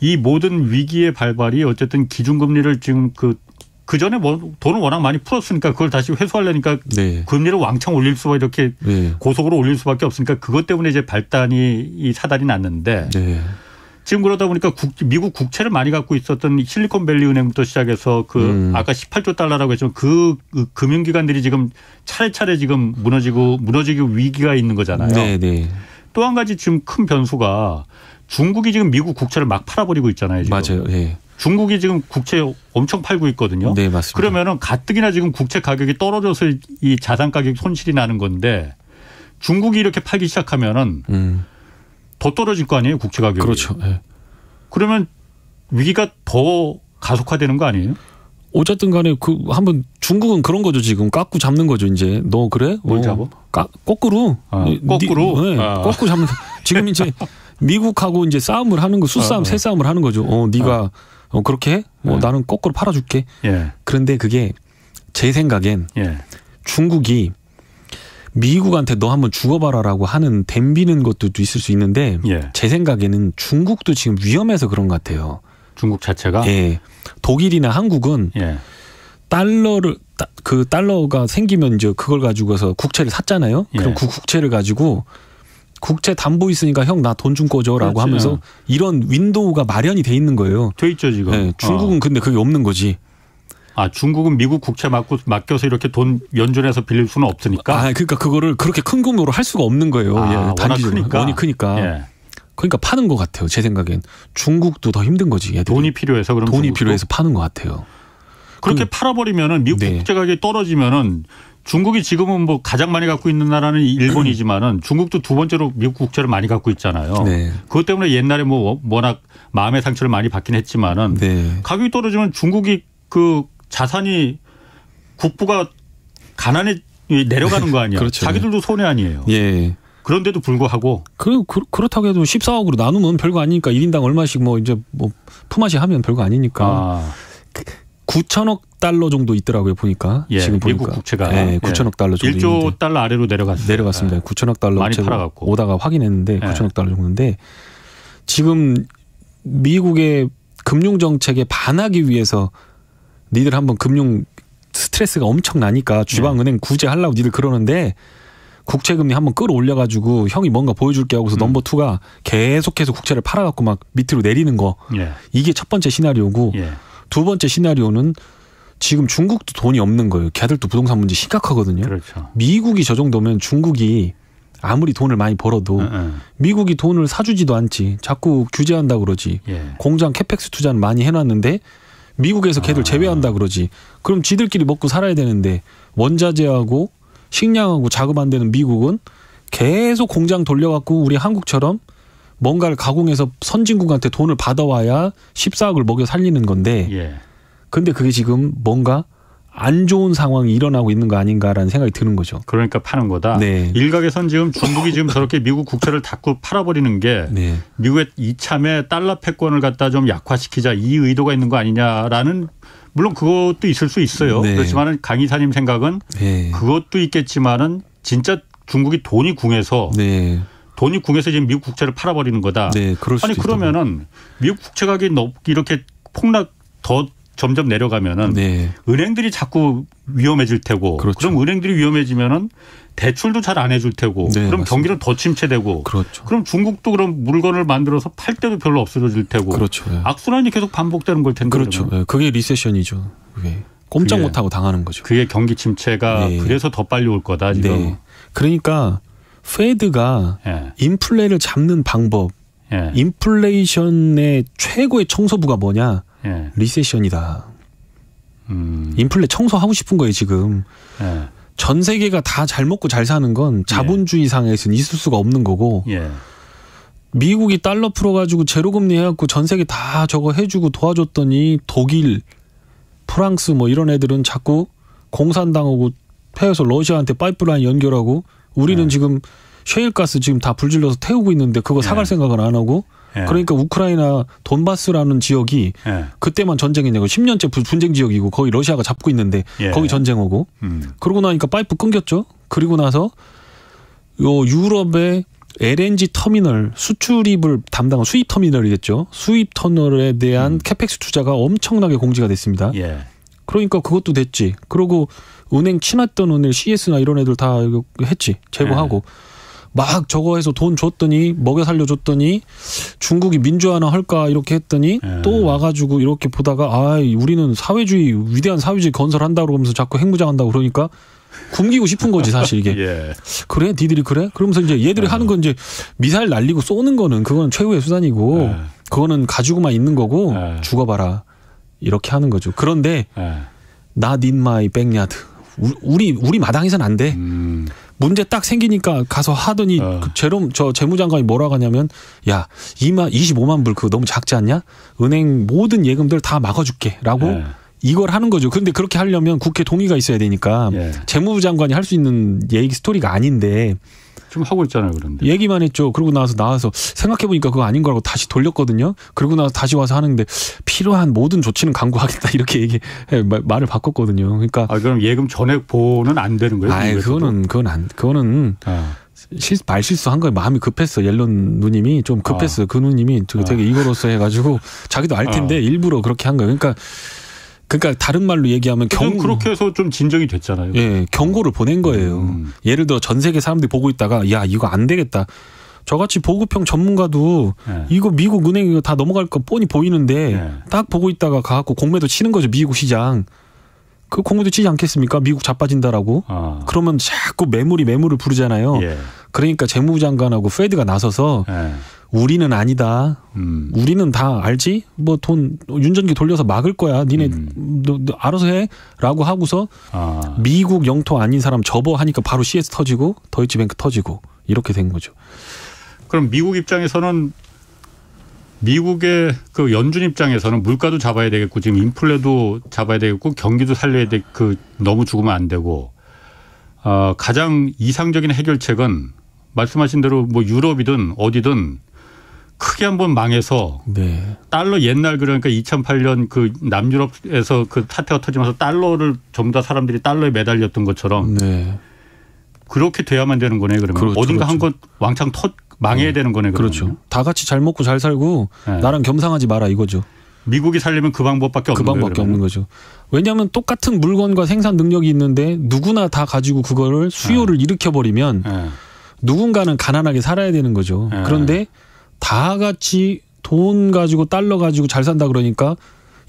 이 모든 위기의 발발이 어쨌든 기준금리를 지금 그 그전에 뭐 돈을 워낙 많이 풀었으니까 그걸 다시 회수하려니까 네. 금리를 왕창 올릴 수가 이렇게 네. 고속으로 올릴 수밖에 없으니까 그것 때문에 이제 발단이 이 사단이 났는데 네. 지금 그러다 보니까 국, 미국 국채를 많이 갖고 있었던 실리콘밸리 은행부터 시작해서 그 음. 아까 18조 달러라고 했지만 그, 그, 금융기관들이 지금 차례차례 지금 무너지고 무너지기 위기가 있는 거잖아요. 네, 네. 또 한 가지 지금 큰 변수가 중국이 지금 미국 국채를 막 팔아버리고 있잖아요. 지금. 맞아요. 네. 중국이 지금 국채 엄청 팔고 있거든요. 네, 맞습니다. 그러면은 가뜩이나 지금 국채 가격이 떨어져서 이 자산 가격 손실이 나는 건데 중국이 이렇게 팔기 시작하면은 음. 더 떨어질 거 아니에요, 국채 가격이. 그렇죠. 네. 그러면 위기가 더 가속화되는 거 아니에요? 어쨌든 간에 그 한번 중국은 그런 거죠 지금 깎고 잡는 거죠 이제 너 그래 뭘잡어 까, 거꾸로 아, 거꾸로 네, 아. 거꾸로 잡는 지금 이제 미국하고 이제 싸움을 하는 거 수싸움, 어, 새싸움을 하는 거죠. 어, 네가 어, 어 그렇게 뭐 어, 예. 나는 거꾸로 팔아 줄게. 예. 그런데 그게 제 생각엔 예. 중국이 미국한테 너 한번 죽어봐라라고 하는 댐비는 것도 있을 수 있는데 예. 제 생각에는 중국도 지금 위험해서 그런 것 같아요. 중국 자체가 예. 독일이나 한국은 예. 달러를 그 달러가 생기면 이제 그걸 가지고서 국채를 샀잖아요. 그럼 예. 그 국채를 가지고 국채 담보 있으니까 형 나돈좀 꺼줘라고 하면서 어. 이런 윈도우가 마련이 돼 있는 거예요. 돼 있죠 지금. 네, 중국은 어. 근데 그게 없는 거지. 아 중국은 미국 국채 맡고 맡겨서 이렇게 돈 연준해서 빌릴 수는 없으니까. 아 그러니까 그거를 그렇게 큰 규모로 할 수가 없는 거예요. 아, 예, 워낙 크니까. 원이 크니까. 예. 그러니까 파는 것 같아요. 제 생각엔 중국도 더 힘든 거지. 얘들이. 돈이 필요해서 그럼 돈이 중국도? 필요해서 파는 것 같아요. 그렇게 그 팔아버리면은 미국 네. 국제 가격이 떨어지면은 중국이 지금은 뭐 가장 많이 갖고 있는 나라는 일본이지만은 중국도 두 번째로 미국 국채를 많이 갖고 있잖아요. 네. 그것 때문에 옛날에 뭐 워낙 마음의 상처를 많이 받긴 했지만은 네. 가격이 떨어지면 중국이 그 자산이 국부가 가난해 내려가는 거 아니야. 그렇죠. 자기들도 네. 손해 아니에요. 예. 그런데도 불구하고 그, 그 그렇다고 해도 14억으로 나누면 별거 아니니까 1인당 얼마씩 뭐 이제 뭐 품앗이 하면 별거 아니니까. 아. 그, 9천억 달러 정도 있더라고요 보니까 예, 지금 보니까 미국 국채가 네, 예, 9천억 예. 달러 정도 1조 있는데. 달러 아래로 내려갔어요. 내려갔습니다. 예. 9천억 달러 많이 팔아갖고 오다가 확인했는데 예. 9천억 달러 정도인데 지금 미국의 금융 정책에 반하기 위해서 니들 한번 금융 스트레스가 엄청 나니까 주방은행 예. 구제하려고 니들 그러는데 국채금리 한번 끌어올려가지고 형이 뭔가 보여줄게 하고서 음. 넘버 투가 계속해서 국채를 팔아갖고 막 밑으로 내리는 거 이게 첫 번째 시나리오고. 두 번째 시나리오는 지금 중국도 돈이 없는 거예요. 걔들도 부동산 문제 심각하거든요. 그렇죠. 미국이 저 정도면 중국이 아무리 돈을 많이 벌어도 으음. 미국이 돈을 사주지도 않지. 자꾸 규제한다 그러지. 예. 공장 캐펙스 투자는 많이 해놨는데 미국에서 걔들 아. 제외한다 그러지. 그럼 지들끼리 먹고 살아야 되는데 원자재하고 식량하고 자금 안 되는 미국은 계속 공장 돌려갖고 우리 한국처럼 뭔가를 가공해서 선진국한테 돈을 받아와야 14억을 먹여 살리는 건데 예. 근데 그게 지금 뭔가 안 좋은 상황이 일어나고 있는 거 아닌가라는 생각이 드는 거죠. 그러니까 파는 거다. 네. 일각에선 지금 중국이 지금 저렇게 미국 국채를 자고 팔아버리는 게 네. 미국의 이참에 달러 패권을 갖다 좀 약화시키자 이 의도가 있는 거 아니냐라는 물론 그것도 있을 수 있어요. 네. 그렇지만은 강의사님 생각은 네. 그것도 있겠지만은 진짜 중국이 돈이 궁해서 네. 돈입국에서 지금 미국 국채를 팔아버리는 거다. 네, 아니 그러면은 미국 국채 가격이 높 이렇게 폭락 더 점점 내려가면은 네. 은행들이 자꾸 위험해질 테고 그렇죠. 그럼 은행들이 위험해지면은 대출도 잘 안 해줄 테고 네, 그럼 맞습니다. 경기는 더 침체되고 그렇죠. 그럼 중국도 그럼 물건을 만들어서 팔 때도 별로 없어질 테고 그렇죠. 네. 악순환이 계속 반복되는 걸 텐데 그렇죠. 그 그게 리세션이죠. 그게 꼼짝 못하고 당하는 거죠. 그게 경기 침체가 네. 그래서 더 빨리 올 거다 지금. 그러니까 페드가 예. 인플레를 잡는 방법, 예. 인플레이션의 최고의 청소부가 뭐냐? 예. 리세션이다. 음. 인플레 청소하고 싶은 거예요 지금. 예. 전 세계가 다 잘 먹고 잘 사는 건 예. 자본주의 상에서는 있을 수가 없는 거고. 예. 미국이 달러 풀어가지고 제로금리 해갖고 전 세계 다 저거 해주고 도와줬더니 독일, 프랑스 뭐 이런 애들은 자꾸 공산당하고 패여서 러시아한테 파이프라인 연결하고 우리는 네. 지금 셰일가스 지금 다 불질러서 태우고 있는데 그거 사갈 네. 생각을 안 하고 네. 그러니까 우크라이나 돈바스라는 지역이 그때만 전쟁이냐고 10년째 분쟁 지역이고 거의 러시아가 잡고 있는데 예. 거기 전쟁 오고 음. 그러고 나니까 파이프 끊겼죠. 그리고 나서 요 유럽의 LNG 터미널 수출입을 담당한 수입 터미널이겠죠. 수입 터널에 대한 음. 캐펙스 투자가 엄청나게 공지가 됐습니다. 예. 그러니까 그것도 됐지. 그러고 은행 친했던 은행 CS나 이런 애들 다 했지 제보하고 네. 예. 막 저거 해서 돈 줬더니 먹여 살려줬더니 중국이 민주화나 할까 이렇게 했더니 네. 또 와가지고 이렇게 보다가 아 우리는 사회주의 위대한 사회주의 건설한다 그러면서 자꾸 핵무장한다 그러니까 굶기고 싶은 거지 사실 이게 예. 그래 니들이 그래 그러면서 이제 얘들이 네. 하는 건 이제 미사일 날리고 쏘는 거는 그건 최후의 수단이고 네. 그거는 가지고만 있는 거고 죽어봐라 이렇게 하는 거죠 그런데 나닌 마이 백야드 우리 우리 마당에선 안 돼. 음. 문제 딱 생기니까 가서 하더니 어. 그 재롬 저 재무장관이 뭐라고 하냐면 야 2만 25만 불 그거 너무 작지 않냐? 은행 모든 예금들 다 막아줄게라고 네. 이걸 하는 거죠. 그런데 그렇게 하려면 국회 동의가 있어야 되니까 예. 재무부 장관이 할 수 있는 얘기 스토리가 아닌데 좀 하고 있잖아요, 그런데. 얘기만 했죠. 그러고 나서 나와서 생각해 보니까 그거 아닌 거라고 다시 돌렸거든요. 그러고 나서 다시 와서 하는데 필요한 모든 조치는 강구하겠다 이렇게 얘기 예, 말을 바꿨거든요. 그러니까 아, 그럼 예금 전액 보호는 안 되는 거예요? 아, 그거는 그건 안 그거는 아. 실, 말실수한 거예요 마음이 급했어. 옐런 누님이 좀 급했어. 아. 그 누님이 되게, 아. 이거로서 해가지고 자기도 알 아. 텐데 일부러 그렇게 한 거예요. 그러니까 그러니까 다른 말로 얘기하면 그러니까 경 그렇게 해서 좀 진정이 됐잖아요. 예, 경고를 보낸 거예요. 음. 예를 들어 전 세계 사람들이 보고 있다가 야 이거 안 되겠다. 저같이 보급형 전문가도 네. 이거 미국 은행 이거 다 넘어갈 거 뻔히 보이는데 네. 딱 보고 있다가 가갖고 공매도 치는 거죠 미국 시장. 그 공무도 치지 않겠습니까? 미국 자빠진다라고. 아. 그러면 자꾸 매물이 매물을 부르잖아요. 예. 그러니까 재무부 장관하고 페드가 나서서 예. 우리는 아니다. 음. 우리는 다 알지? 뭐 돈 윤전기 돌려서 막을 거야. 니네 음. 너, 너 알아서 해라고 하고서 아. 미국 영토 아닌 사람 접어 하니까 바로 CS 터지고 더이치뱅크 터지고 이렇게 된 거죠. 그럼 미국 입장에서는 미국의 그 연준 입장에서는 물가도 잡아야 되겠고 지금 인플레도 잡아야 되겠고 경기도 살려야 돼. 그 너무 죽으면 안 되고 어, 가장 이상적인 해결책은 말씀하신 대로 뭐 유럽이든 어디든 크게 한번 망해서 네. 달러 옛날 그러니까 2008년 그 남유럽에서 그 사태가 터지면서 달러를 전부 다 사람들이 달러에 매달렸던 것처럼 네. 그렇게 돼야만 되는 거네 그러면 그렇죠, 어딘가 그렇죠. 한건 왕창 터 망해야 되는 거네. 그러면. 그렇죠. 다 같이 잘 먹고 잘 살고 네. 나랑 겸상하지 마라 이거죠. 미국이 살려면 그 방법밖에 그 없는 그 방법밖에 거예요, 없는 거죠. 왜냐하면 똑같은 물건과 생산 능력이 있는데 누구나 다 가지고 그거를 수요를 네. 일으켜 버리면 네. 누군가는 가난하게 살아야 되는 거죠. 네. 그런데 다 같이 돈 가지고 달러 가지고 잘 산다 그러니까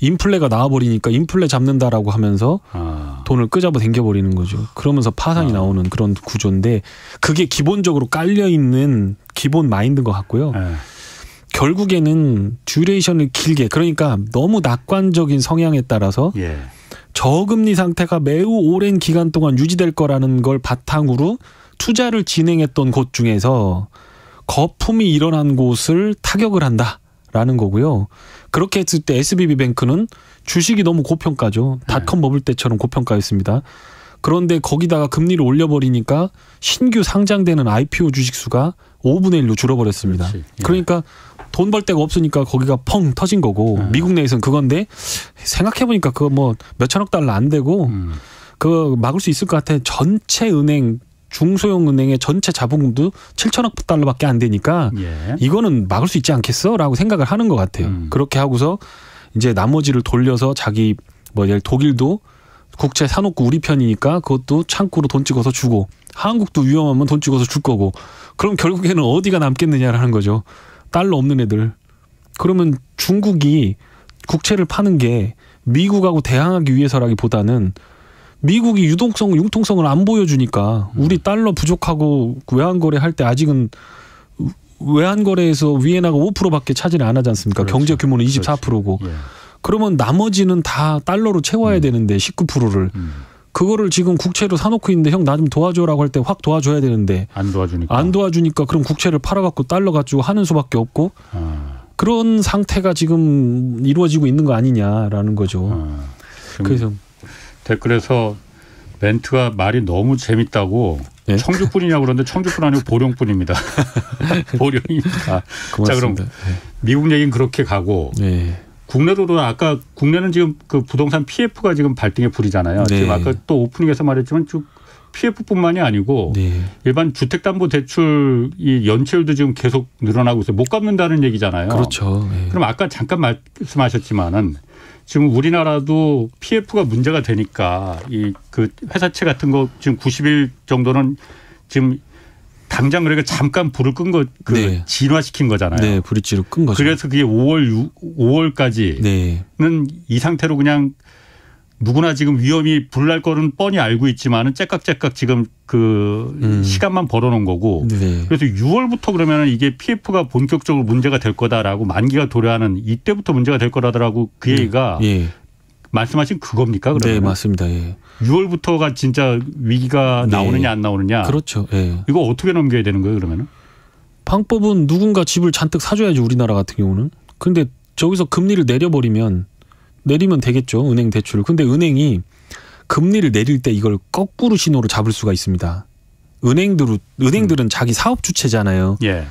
인플레가 나와버리니까 인플레 잡는다라고 하면서 아. 돈을 끄잡아 댕겨버리는 거죠. 그러면서 파산이 아. 나오는 그런 구조인데 그게 기본적으로 깔려 있는 기본 마인드인 것 같고요. 에. 네. 결국에는 듀레이션을 길게 그러니까 너무 낙관적인 성향에 따라서 예. 저금리 상태가 매우 오랜 기간 동안 유지될 거라는 걸 바탕으로 투자를 진행했던 곳 중에서 거품이 일어난 곳을 타격을 한다라는 거고요. 그렇게 했을 때 SBB뱅크는 주식이 너무 고평가죠. 네. 닷컴 버블 때처럼 고평가였습니다. 그런데 거기다가 금리를 올려버리니까 신규 상장되는 IPO 주식 수가 5분의 1로 줄어버렸습니다. 예. 그러니까 돈 벌 데가 없으니까 거기가 펑 터진 거고 예. 미국 내에서는 그건데 생각해보니까 그거 뭐 몇천억 달러 안 되고 음. 그 막을 수 있을 것 같아. 전체 은행 중소형 은행의 전체 자본금도 7천억 달러밖에 안 되니까 예. 이거는 막을 수 있지 않겠어라고 생각을 하는 것 같아요. 음. 그렇게 하고서 이제 나머지를 돌려서 자기 뭐 예를 독일도 국채 사놓고 우리 편이니까 그것도 창구로 돈 찍어서 주고 한국도 위험하면 돈 찍어서 줄 거고 그럼 결국에는 어디가 남겠느냐라는 거죠. 달러 없는 애들. 그러면 중국이 국채를 파는 게 미국하고 대항하기 위해서라기보다는 미국이 유동성 융통성을 안 보여주니까 음. 우리 달러 부족하고 외환거래 할 때 아직은 외환거래에서 위에나가 5%밖에 차지를 안 하지 않습니까? 그렇죠. 경제 규모는 24%고 그렇죠. 예. 그러면 나머지는 다 달러로 채워야 음. 되는데 19%를 음. 그거를 지금 국채로 사놓고 있는데 형 나 좀 도와줘라고 할 때 확 도와줘야 되는데 안 도와주니까 안 도와주니까 그럼 국채를 팔아갖고 달러 가지고 하는 수밖에 없고 아. 그런 상태가 지금 이루어지고 있는 거 아니냐라는 거죠. 아. 그래서 댓글에서 멘트가 말이 너무 재밌다고 예? 청주뿐이냐고 그러는데 청주뿐 아니고 보령뿐입니다. 보령입니다. 고맙습니다. 자 그럼 예. 미국 얘기는 그렇게 가고 예. 국내로도 아까 국내는 지금 그 부동산 PF가 지금 발등에 불이잖아요. 네. 지금 아까 또 오프닝에서 말했지만 쭉 PF뿐만이 아니고 네. 일반 주택담보대출 이 연체율도 지금 계속 늘어나고 있어요. 못 갚는다는 얘기잖아요. 그렇죠. 네. 그럼 아까 잠깐 말씀하셨지만은 지금 우리나라도 PF가 문제가 되니까 이 그 회사채 같은 거 지금 90일 정도는 지금 당장 그러니까 잠깐 불을 끈 거, 그 네. 진화시킨 거잖아요. 네, 불이 지로 끈 거죠. 그래서 그게 5월 5월까지는 네. 이 상태로 그냥 누구나 지금 위험이 불날 거는 뻔히 알고 있지만은 째깍째깍 지금 그 음. 시간만 벌어놓은 거고 네. 그래서 6월부터 그러면은 이게 PF가 본격적으로 문제가 될 거다라고 만기가 도래하는 이때부터 문제가 될 거라더라고 그 음. 얘기가 예. 말씀하신 그겁니까? 그러면 네 맞습니다. 예. 6월부터가 진짜 위기가 네. 나오느냐 안 나오느냐 그렇죠. 예. 이거 어떻게 넘겨야 되는 거예요 그러면은? 방법은 누군가 집을 잔뜩 사줘야지 우리나라 같은 경우는. 근데 저기서 금리를 내려버리면 내리면 되겠죠. 은행 대출. 을 근데 은행이 금리를 내릴 때 이걸 거꾸로 신호로 잡을 수가 있습니다. 은행들은 은행들은 음. 자기 사업 주체잖아요. 예.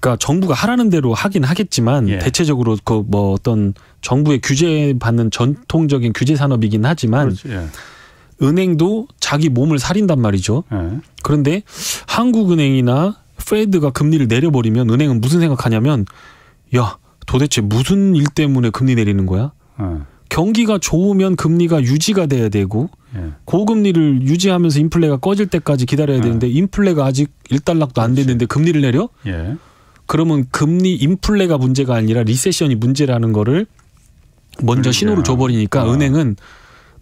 그러니까 정부가 하라는 대로 하긴 하겠지만 예. 대체적으로 그 뭐 어떤 정부의 규제 받는 전통적인 규제 산업이긴 하지만 예. 은행도 자기 몸을 살인단 말이죠. 예. 그런데 한국은행이나 페드가 금리를 내려버리면 은행은 무슨 생각하냐면 야 도대체 무슨 일 때문에 금리 내리는 거야? 예. 경기가 좋으면 금리가 유지가 돼야 되고 예. 고금리를 유지하면서 인플레가 꺼질 때까지 기다려야 예. 되는데 인플레가 아직 일단락도안 됐는데 금리를 내려? 예. 그러면 금리 인플레가 문제가 아니라 리세션이 문제라는 거를 먼저 그러니까. 신호를 줘버리니까 어. 은행은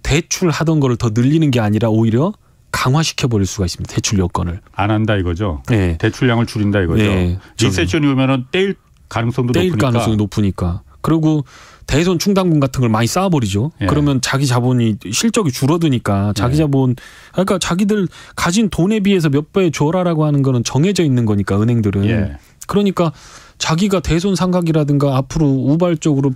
대출하던 거를 더 늘리는 게 아니라 오히려 강화시켜 버릴 수가 있습니다. 대출 여건을 안 한다 이거죠. 네. 대출량을 줄인다 이거죠. 네. 리세션이 오면은 떼일 가능성도 떼일 높으니까. 가능성이 높으니까. 그리고 대선 충당금 같은 걸 많이 쌓아버리죠. 예. 그러면 자기 자본이 실적이 줄어드니까 자기 예. 자본 그러니까 자기들 가진 돈에 비해서 몇 배 줘라라고 하는 거는 정해져 있는 거니까 은행들은 예. 그러니까 자기가 대선 상각이라든가 앞으로 우발적으로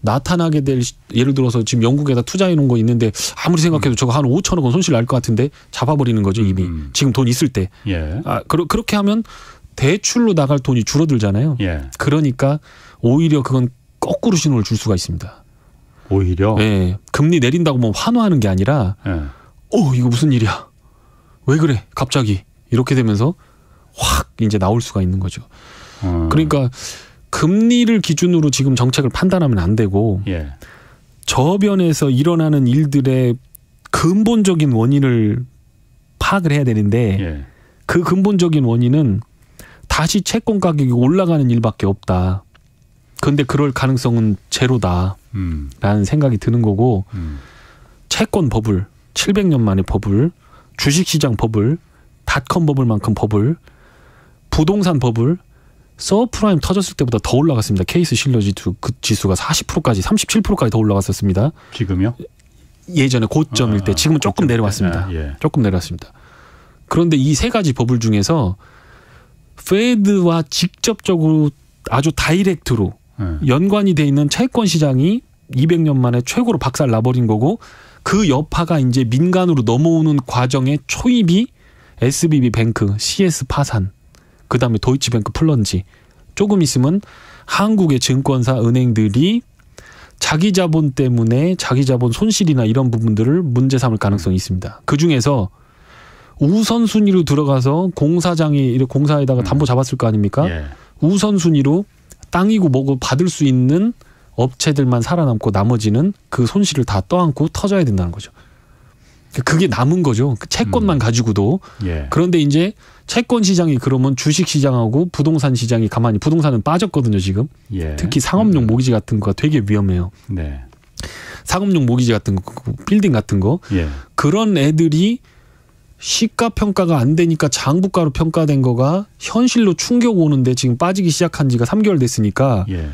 나타나게 될 예를 들어서 지금 영국에다 투자해 놓은 거 있는데 아무리 생각해도 음. 저거 한 5천억 원 손실 날 것 같은데 잡아버리는 거죠 이미 음. 지금 돈 있을 때. 예. 아 그러, 그렇게 하면 대출로 나갈 돈이 줄어들잖아요. 예. 그러니까 오히려 그건 거꾸로 신호를 줄 수가 있습니다. 오히려 예, 금리 내린다고 뭐 환호하는 게 아니라 예. 어 이거 무슨 일이야 왜 그래 갑자기 이렇게 되면서 확 이제 나올 수가 있는 거죠. 음. 그러니까 금리를 기준으로 지금 정책을 판단하면 안 되고 예. 저변에서 일어나는 일들의 근본적인 원인을 파악을 해야 되는데 예. 그 근본적인 원인은 다시 채권 가격이 올라가는 일밖에 없다. 근데 그럴 가능성은 제로다라는 음. 생각이 드는 거고 음. 채권 버블 700년 만의 버블 주식시장 버블 닷컴 버블만큼 버블 부동산 버블 서프라임 터졌을 때보다 더 올라갔습니다. 케이스 실러 지수 그 지수가 40%까지 37%까지 더 올라갔었습니다. 지금요? 예전에 고점일 때 아, 아, 지금은 조금 내려왔습니다. 아, 예. 조금 내려왔습니다. 그런데 이 세 가지 버블 중에서 페드와 직접적으로 아주 다이렉트로 예. 연관이 돼 있는 채권 시장이 200년 만에 최고로 박살 나버린 거고 그 여파가 이제 민간으로 넘어오는 과정에 초입이 SBB 뱅크, CS 파산, 그 다음에 도이치뱅크 플런지. 조금 있으면 한국의 증권사 은행들이 자기 자본 때문에 자기 자본 손실이나 이런 부분들을 문제 삼을 가능성이 있습니다. 그 중에서 우선순위로 들어가서 공사장이 공사에다가 음. 담보 잡았을 거 아닙니까? 예. 우선순위로 땅이고 뭐고 받을 수 있는 업체들만 살아남고 나머지는 그 손실을 다 떠안고 터져야 된다는 거죠. 그게 남은 거죠. 그 채권만 음. 가지고도. 예. 그런데 이제 채권 시장이 그러면 주식 시장하고 부동산 시장이 가만히 부동산은 빠졌거든요, 지금. 예. 특히 상업용 음. 모기지 같은 거가 되게 위험해요. 네. 상업용 모기지 같은 거, 그, 그 빌딩 같은 거. 예. 그런 애들이 시가 평가가 안 되니까 장부가로 평가된 거가 현실로 충격 오는데 지금 빠지기 시작한 지가 3개월 됐으니까 예.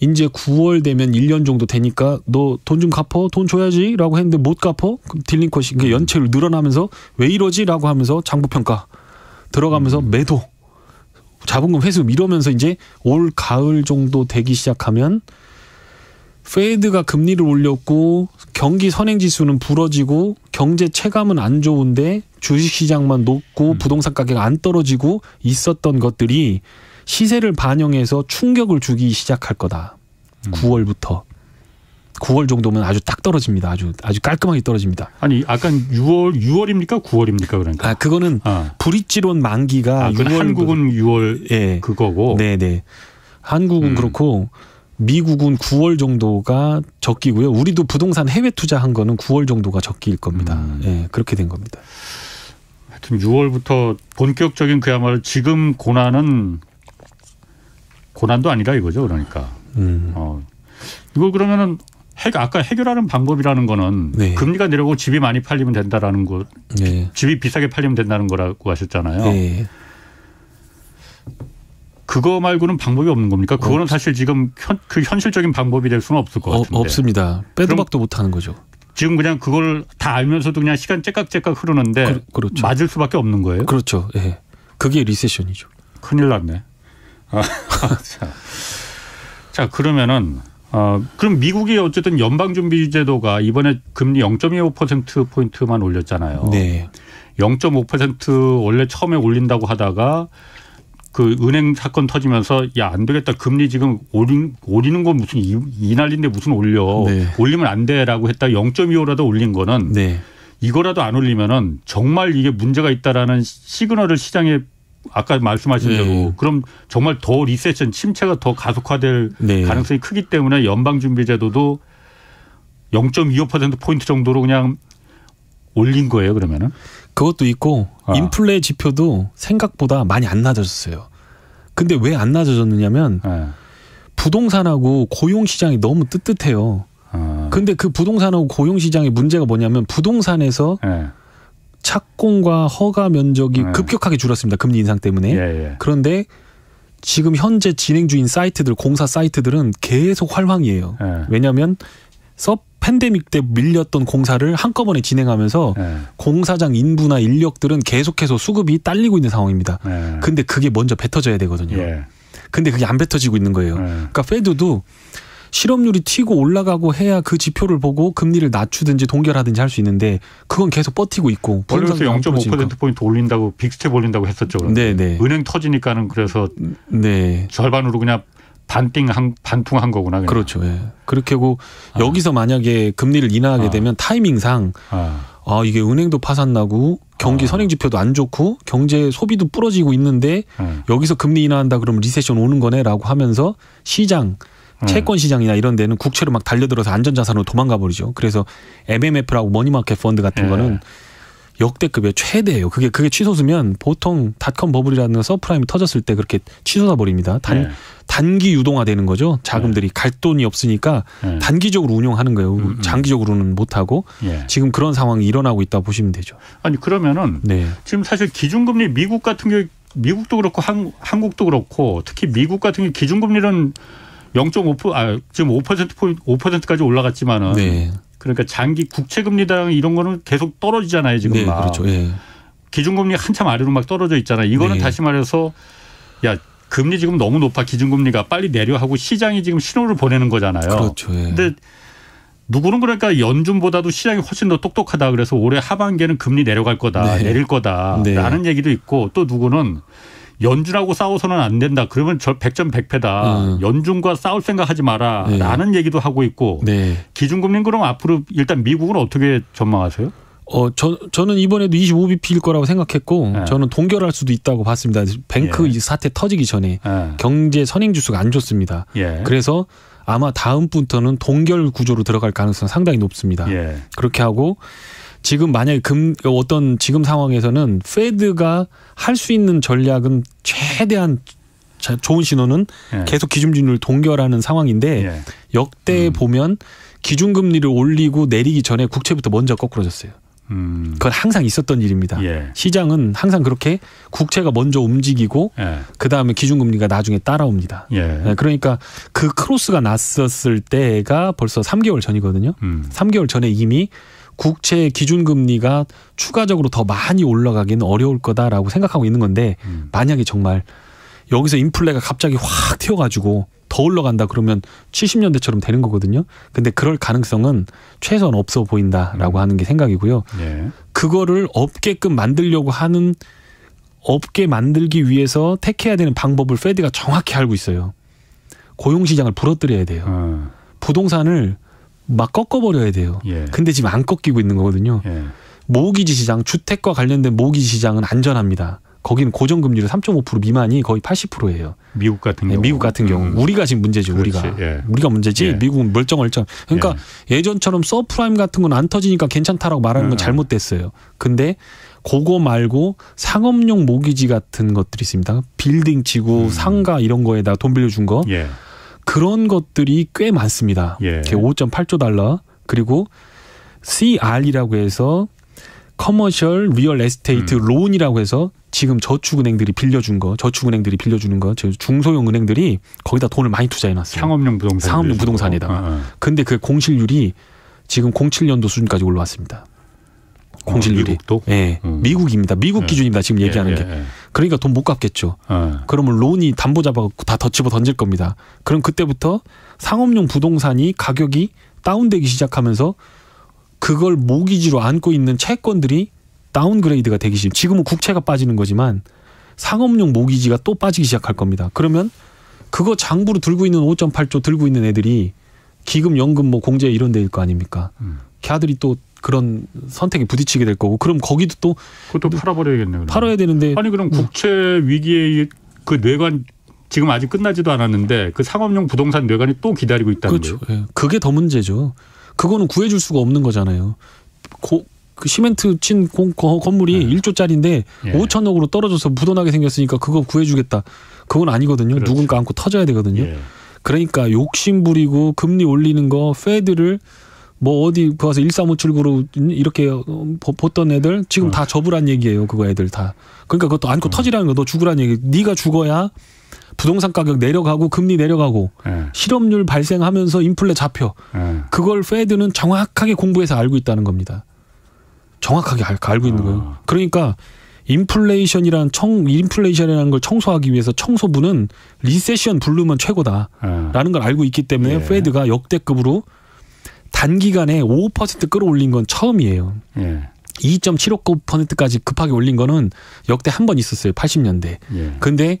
이제 9월 되면 1년 정도 되니까 너 돈 좀 갚어 돈 줘야지라고 했는데 못 갚어 딜링컷이 음. 연체율 늘어나면서 왜 이러지라고 하면서 장부 평가 들어가면서 음. 매도 자본금 회수 이러면서 이제 올 가을 정도 되기 시작하면 페드가 이 금리를 올렸고 경기 선행 지수는 부러지고 경제 체감은 안 좋은데 주식시장만 높고 음. 부동산 가격 안 떨어지고 있었던 것들이 시세를 반영해서 충격을 주기 시작할 거다. 음. 9월부터. 9월 정도면 아주 딱 떨어집니다. 아주 아주 깔끔하게 떨어집니다. 아니 아까 6월 6월입니까 9월입니까 그러니까. 아 그거는 아. 브릿지론 만기가 아, 6월 한국은 6월 예. 그거고. 네네. 네. 한국은 음. 그렇고 미국은 9월 정도가 적기고요. 우리도 부동산 해외 투자한 거는 9월 정도가 적기일 겁니다. 음. 예, 그렇게 된 겁니다. 하여튼 6월부터 본격적인 그야말로 지금 고난은 고난도 아니라 이거죠. 그러니까. 음. 어. 이걸 그러면은 핵 아까 해결하는 방법이라는 거는 네. 금리가 내려오고 집이 많이 팔리면 된다라는 거 네. 집이 비싸게 팔리면 된다는 거라고 하셨잖아요. 네. 그거 말고는 방법이 없는 겁니까? 그거는 사실 지금 현, 그 현실적인 방법이 될 수는 없을 것 어, 같은데. 어, 없습니다. 빼도박도 못 하는 거죠. 지금 그냥 그걸 다 알면서도 그냥 시간 째깍째깍 흐르는데 그, 렇죠 맞을 수밖에 없는 거예요. 그렇죠. 예. 그게 리세션이죠. 큰일 났네. 아, 아, 자. 자, 그러면은 어, 그럼 미국이 어쨌든 연방준비제도가 이번에 금리 0.25%포인트만 올렸잖아요. 네. 0.5% 원래 처음에 올린다고 하다가 그 은행 사건 터지면서 야 안 되겠다 금리 지금 올린 올리는 건 무슨 이, 날인데 무슨 올려 네. 올리면 안 돼라고 했다 0.25라도 올린 거는 네. 이거라도 안 올리면은 정말 이게 문제가 있다라는 시그널을 시장에 아까 말씀하신 네. 대로 그럼 정말 더 리세션 침체가 더 가속화될 네. 가능성이 크기 때문에 연방준비제도도 0.25% 포인트 정도로 그냥 올린 거예요 그러면은 그것도 있고 아. 인플레 지표도 생각보다 많이 안 낮아졌어요. 근데 왜 안 낮아졌느냐면 네. 부동산하고 고용 시장이 너무 뜨뜻해요. 아. 근데 그 부동산하고 고용 시장의 문제가 뭐냐면 부동산에서 네. 착공과 허가 면적이 네. 급격하게 줄었습니다. 금리 인상 때문에. 예, 예. 그런데 지금 현재 진행 중인 사이트들 공사 사이트들은 계속 활황이에요. 예. 왜냐면 팬데믹 때 밀렸던 공사를 한꺼번에 진행하면서 네. 공사장 인부나 인력들은 계속해서 수급이 딸리고 있는 상황입니다. 네. 근데 그게 먼저 뱉어져야 되거든요. 예. 근데 그게 안 뱉어지고 있는 거예요. 네. 그러니까 페드도 실업률이 튀고 올라가고 해야 그 지표를 보고 금리를 낮추든지 동결하든지 할 수 있는데 그건 계속 버티고 있고 벌써 0.5% 포인트 올린다고 빅스텝 올린다고 했었죠. 네네. 네. 은행 터지니까는 그래서 네. 절반으로 그냥 반띵 한, 반풍한 거구나. 그냥. 그렇죠 예. 그렇게 하고 아. 여기서 만약에 금리를 인하하게 아. 되면 타이밍상 아. 아 이게 은행도 파산나고 경기 어. 아. 선행 지표도 안 좋고 경제 소비도 부러지고 있는데 음. 여기서 금리 인하한다 그러면 리세션 오는 거네라고 하면서 시장 네. 채권 시장이나 이런 데는 국채로 막 달려들어서 안전자산으로 도망가 버리죠. 그래서 MMF라고 머니마켓 펀드 같은 예. 거는 역대급의 최대예요. 그게 그게 취소되면 보통 닷컴 버블이라는 서프라임이 터졌을 때 그렇게 취소가 버립니다. 단 네. 단기 유동화 되는 거죠. 자금들이 네. 갈 돈이 없으니까 네. 단기적으로 운용하는 거예요. 음, 음. 장기적으로는 못 하고 예. 지금 그런 상황이 일어나고 있다 보시면 되죠. 아니 그러면은 네. 지금 사실 기준금리 미국 같은 경우 미국도 그렇고 한, 한국도 그렇고 특히 미국 같은 경우 기준금리는 0.5%아 지금 5% 포인트 5%까지 올라갔지만은 네. 그러니까 장기 국채 금리당 이런 거는 계속 떨어지잖아요 지금 네, 막. 그렇죠. 예. 기준금리 한참 아래로 막 떨어져 있잖아. 이거는 네. 다시 말해서 야 금리 지금 너무 높아 기준금리가 빨리 내려 하고 시장이 지금 신호를 보내는 거잖아요. 그렇죠. 예. 근데 누구는 그러니까 연준보다도 시장이 훨씬 더 똑똑하다 그래서 올해 하반기에는 금리 내려갈 거다 네. 내릴 거다라는 네. 얘기도 있고 또 누구는 연준하고 싸워서는 안 된다. 그러면 저 100점 100패다. 음. 연준과 싸울 생각하지 마라. 네. 라는 얘기도 하고 있고 네. 기준금리는 그럼 앞으로 일단 미국은 어떻게 전망하세요? 어, 저, 저는 이번에도 25bp일 거라고 생각했고, 예. 저는 동결할 수도 있다고 봤습니다. 뱅크 예. 사태 터지기 전에 예. 경제 선행주수가안 좋습니다. 예. 그래서 아마 다음부터는 동결 구조로 들어갈 가능성 상당히 높습니다. 예. 그렇게 하고, 지금 만약에 금 어떤 지금 상황에서는 페드가 할 수 있는 전략은 최대한 좋은 신호는 예. 계속 기준금리를 동결하는 상황인데 예. 역대 음. 보면 기준금리를 올리고 내리기 전에 국채부터 먼저 거꾸러졌어요. 음. 그건 항상 있었던 일입니다. 예. 시장은 항상 그렇게 국채가 먼저 움직이고 예. 그 다음에 기준금리가 나중에 따라옵니다. 예. 네, 그러니까 그 크로스가 났었을 때가 벌써 3개월 전이거든요. 음. 3개월 전에 이미 국채 기준금리가 추가적으로 더 많이 올라가기는 어려울 거다라고 생각하고 있는 건데 음. 만약에 정말 여기서 인플레가 갑자기 확 튀어가지고 더 올라간다 그러면 70년대처럼 되는 거거든요. 근데 그럴 가능성은 최소한 없어 보인다라고 음. 하는 게 생각이고요. 예. 그거를 없게끔 만들려고 하는 없게 만들기 위해서 택해야 되는 방법을 페드가 정확히 알고 있어요. 고용 시장을 부러뜨려야 돼요. 음. 부동산을 막 꺾어버려야 돼요. 예. 근데 지금 안 꺾이고 있는 거거든요. 예. 모기지 시장, 주택과 관련된 모기지 시장은 안전합니다. 거기는 고정금리로 3.5% 미만이 거의 80%예요. 미국 같은 경우. 네, 미국 같은 경우. 음. 우리가 지금 문제죠. 그렇지. 우리가. 예. 우리가 문제지. 예. 미국은 멀쩡멀쩡. 그러니까 예. 전처럼 서프라임 같은 건 안 터지니까 괜찮다라고 말하는 건 음. 잘못됐어요. 근데 그거 말고 상업용 모기지 같은 것들이 있습니다. 빌딩 지구, 음. 상가 이런 거에다 돈 빌려준 거. 예. 그런 것들이 꽤 많습니다. 예. 5.8조 달러 그리고 CR이라고 해서 커머셜 리얼 에스테이트 론이라고 해서 지금 저축은행들이 빌려준 거, 저축은행들이 빌려주는 거, 중소형 은행들이 거기다 돈을 많이 투자해놨어요. 상업용 부동산, 상업용 부동산에다가. 어, 어. 근데 그 공실률이 지금 07년도 수준까지 올라왔습니다. 공실률이. 미국도? 예. 음. 미국입니다. 미국 예. 기준입니다. 지금 예, 얘기하는 예, 게. 예. 그러니까 돈 못 갚겠죠. 예. 그러면 론이 담보 잡아갖고 다 덧집어 던질 겁니다. 그럼 그때부터 상업용 부동산이 가격이 다운되기 시작하면서 그걸 모기지로 안고 있는 채권들이 다운그레이드가 되기 시작. 지금은 국채가 빠지는 거지만 상업용 모기지가 또 빠지기 시작할 겁니다. 그러면 그거 장부로 들고 있는 5.8조 들고 있는 애들이 기금, 연금, 뭐 공제 이런 데일 거 아닙니까? 음. 걔들이 또 그런 선택에 부딪히게 될 거고 그럼 거기도 또 그것도 팔아버려야겠네요. 팔아야 되는데 아니 그럼 음. 국채 위기에 그 뇌관 지금 아직 끝나지도 않았는데 그 상업용 부동산 뇌관이 또 기다리고 있다는 그렇죠. 거예요. 예. 그게 더 문제죠. 그거는 구해줄 수가 없는 거잖아요. 고, 그 시멘트 친 공, 거, 건물이 네. 1조짜리인데 예. 5천억으로 떨어져서 부도나게 생겼으니까 그거 구해주겠다. 그건 아니거든요. 그렇죠. 누군가 안고 터져야 되거든요. 예. 그러니까 욕심 부리고 금리 올리는 거 페드를 뭐 어디 가서 일3 5 7구로 이렇게 봤던 애들 지금 어. 다 접으란 얘기예요. 그거 애들 다. 그러니까 그것도 안고 어. 터지라는 거. 너 죽으란 얘기. 네가 죽어야 부동산 가격 내려가고 금리 내려가고 예. 실업률 발생하면서 인플레 잡혀. 예. 그걸 페드는 정확하게 공부해서 알고 있다는 겁니다. 정확하게 알, 알고 있는 어. 거예요. 그러니까 인플레이션이란 청 인플레이션이라는 걸 청소하기 위해서 청소부는 리세션 블루먼 최고다라는 예. 걸 알고 있기 때문에 예. 페드가 역대급으로 단기간에 5% 끌어올린 건 처음이에요. 예. 2.75%까지 급하게 올린 거는 역대 한 번 있었어요. 80년대. 예. 근데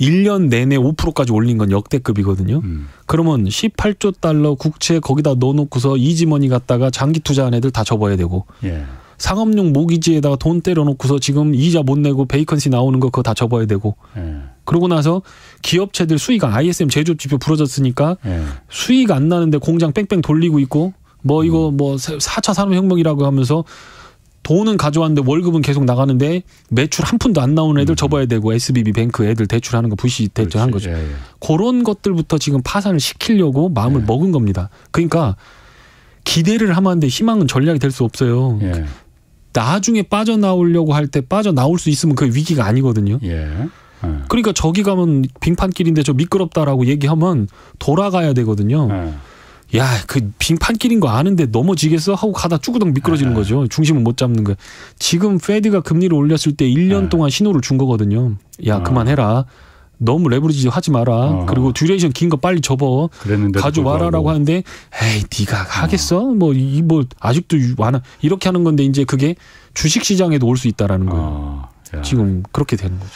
1년 내내 5%까지 올린 건 역대급이거든요. 음. 그러면 18조 달러 국채 거기다 넣어놓고서 이지머니 갔다가 장기 투자한 애들 다 접어야 되고 예. 상업용 모기지에다가 돈 때려놓고서 지금 이자 못 내고 베이컨시 나오는 거 그거 다 접어야 되고 예. 그러고 나서 기업체들 수익 안 ISM 제조업 지표 부러졌으니까 네. 예. 수익 안 나는데 공장 뺑뺑 돌리고 있고 뭐 이거 음. 뭐사차 산업혁명이라고 하면서 돈은 가져왔는데 월급은 계속 나가는데 매출 한 푼도 안 나오는 애들 음. 접어야 되고 SBB 뱅크 애들 대출하는 거 부시 대출한 거죠. 예, 예. 그런 것들부터 지금 파산을 시키려고 마음을 예. 먹은 겁니다. 그러니까 기대를 하면 안 돼. 희망은 전략이 될 수 없어요. 예. 나중에 빠져나오려고 할 때 빠져나올 수 있으면 그게 위기가 아니거든요. 예. 네. 그러니까 저기 가면 빙판길인데 저 미끄럽다라고 얘기하면 돌아가야 되거든요. 네. 야, 그 빙판길인 거 아는데 넘어지겠어? 하고 가다 쭈그덩 미끄러지는 네. 거죠. 중심을 못 잡는 거예요. 지금 페드가 금리를 올렸을 때 1년 동안 신호를 준 거거든요. 야, 아. 그만해라. 너무 레버리지 하지 마라. 어 그리고 듀레이션 긴 거 빨리 접어. 가져와라라고 하는데 에이 네가 하겠어? 뭐 이 뭐 아직도 완화 이렇게 하는 건데 이제 그게 주식 시장에도 올 수 있다라는 거예요. 어. 지금 그렇게 되는 거죠.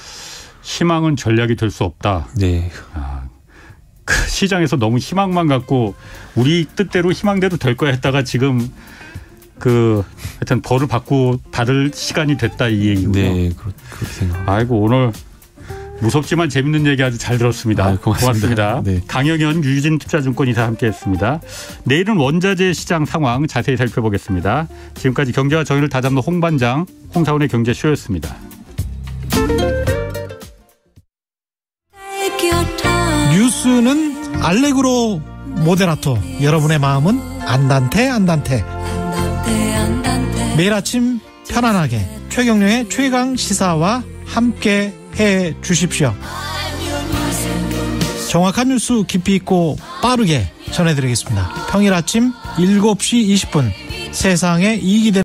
희망은 전략이 될 수 없다. 네. 아, 그 시장에서 너무 희망만 갖고 우리 뜻대로 희망대로 될 거야 했다가 지금 그 하여튼 벌을 받고 받을 시간이 됐다 이 얘기고요. 네, 그렇, 그렇게 생각. 아이고 오늘 무섭지만 재밌는 얘기 아주 잘 들었습니다. 아, 고맙습니다. 고맙습니다. 네. 강영현 유진 투자증권이사 함께했습니다. 내일은 원자재 시장 상황 자세히 살펴보겠습니다. 지금까지 경제와 정의를 다잡는 홍반장 홍사원의 경제쇼였습니다. 뉴스는 알레그로 모데라토. 여러분의 마음은 안단테 안단테. 매일 아침 편안하게 최경령의 최강 시사와 함께 해 주십시오. 정확한 뉴스 깊이 있고 빠르게 전해드리겠습니다. 평일 아침 7시 20분 세상에 이익이 되는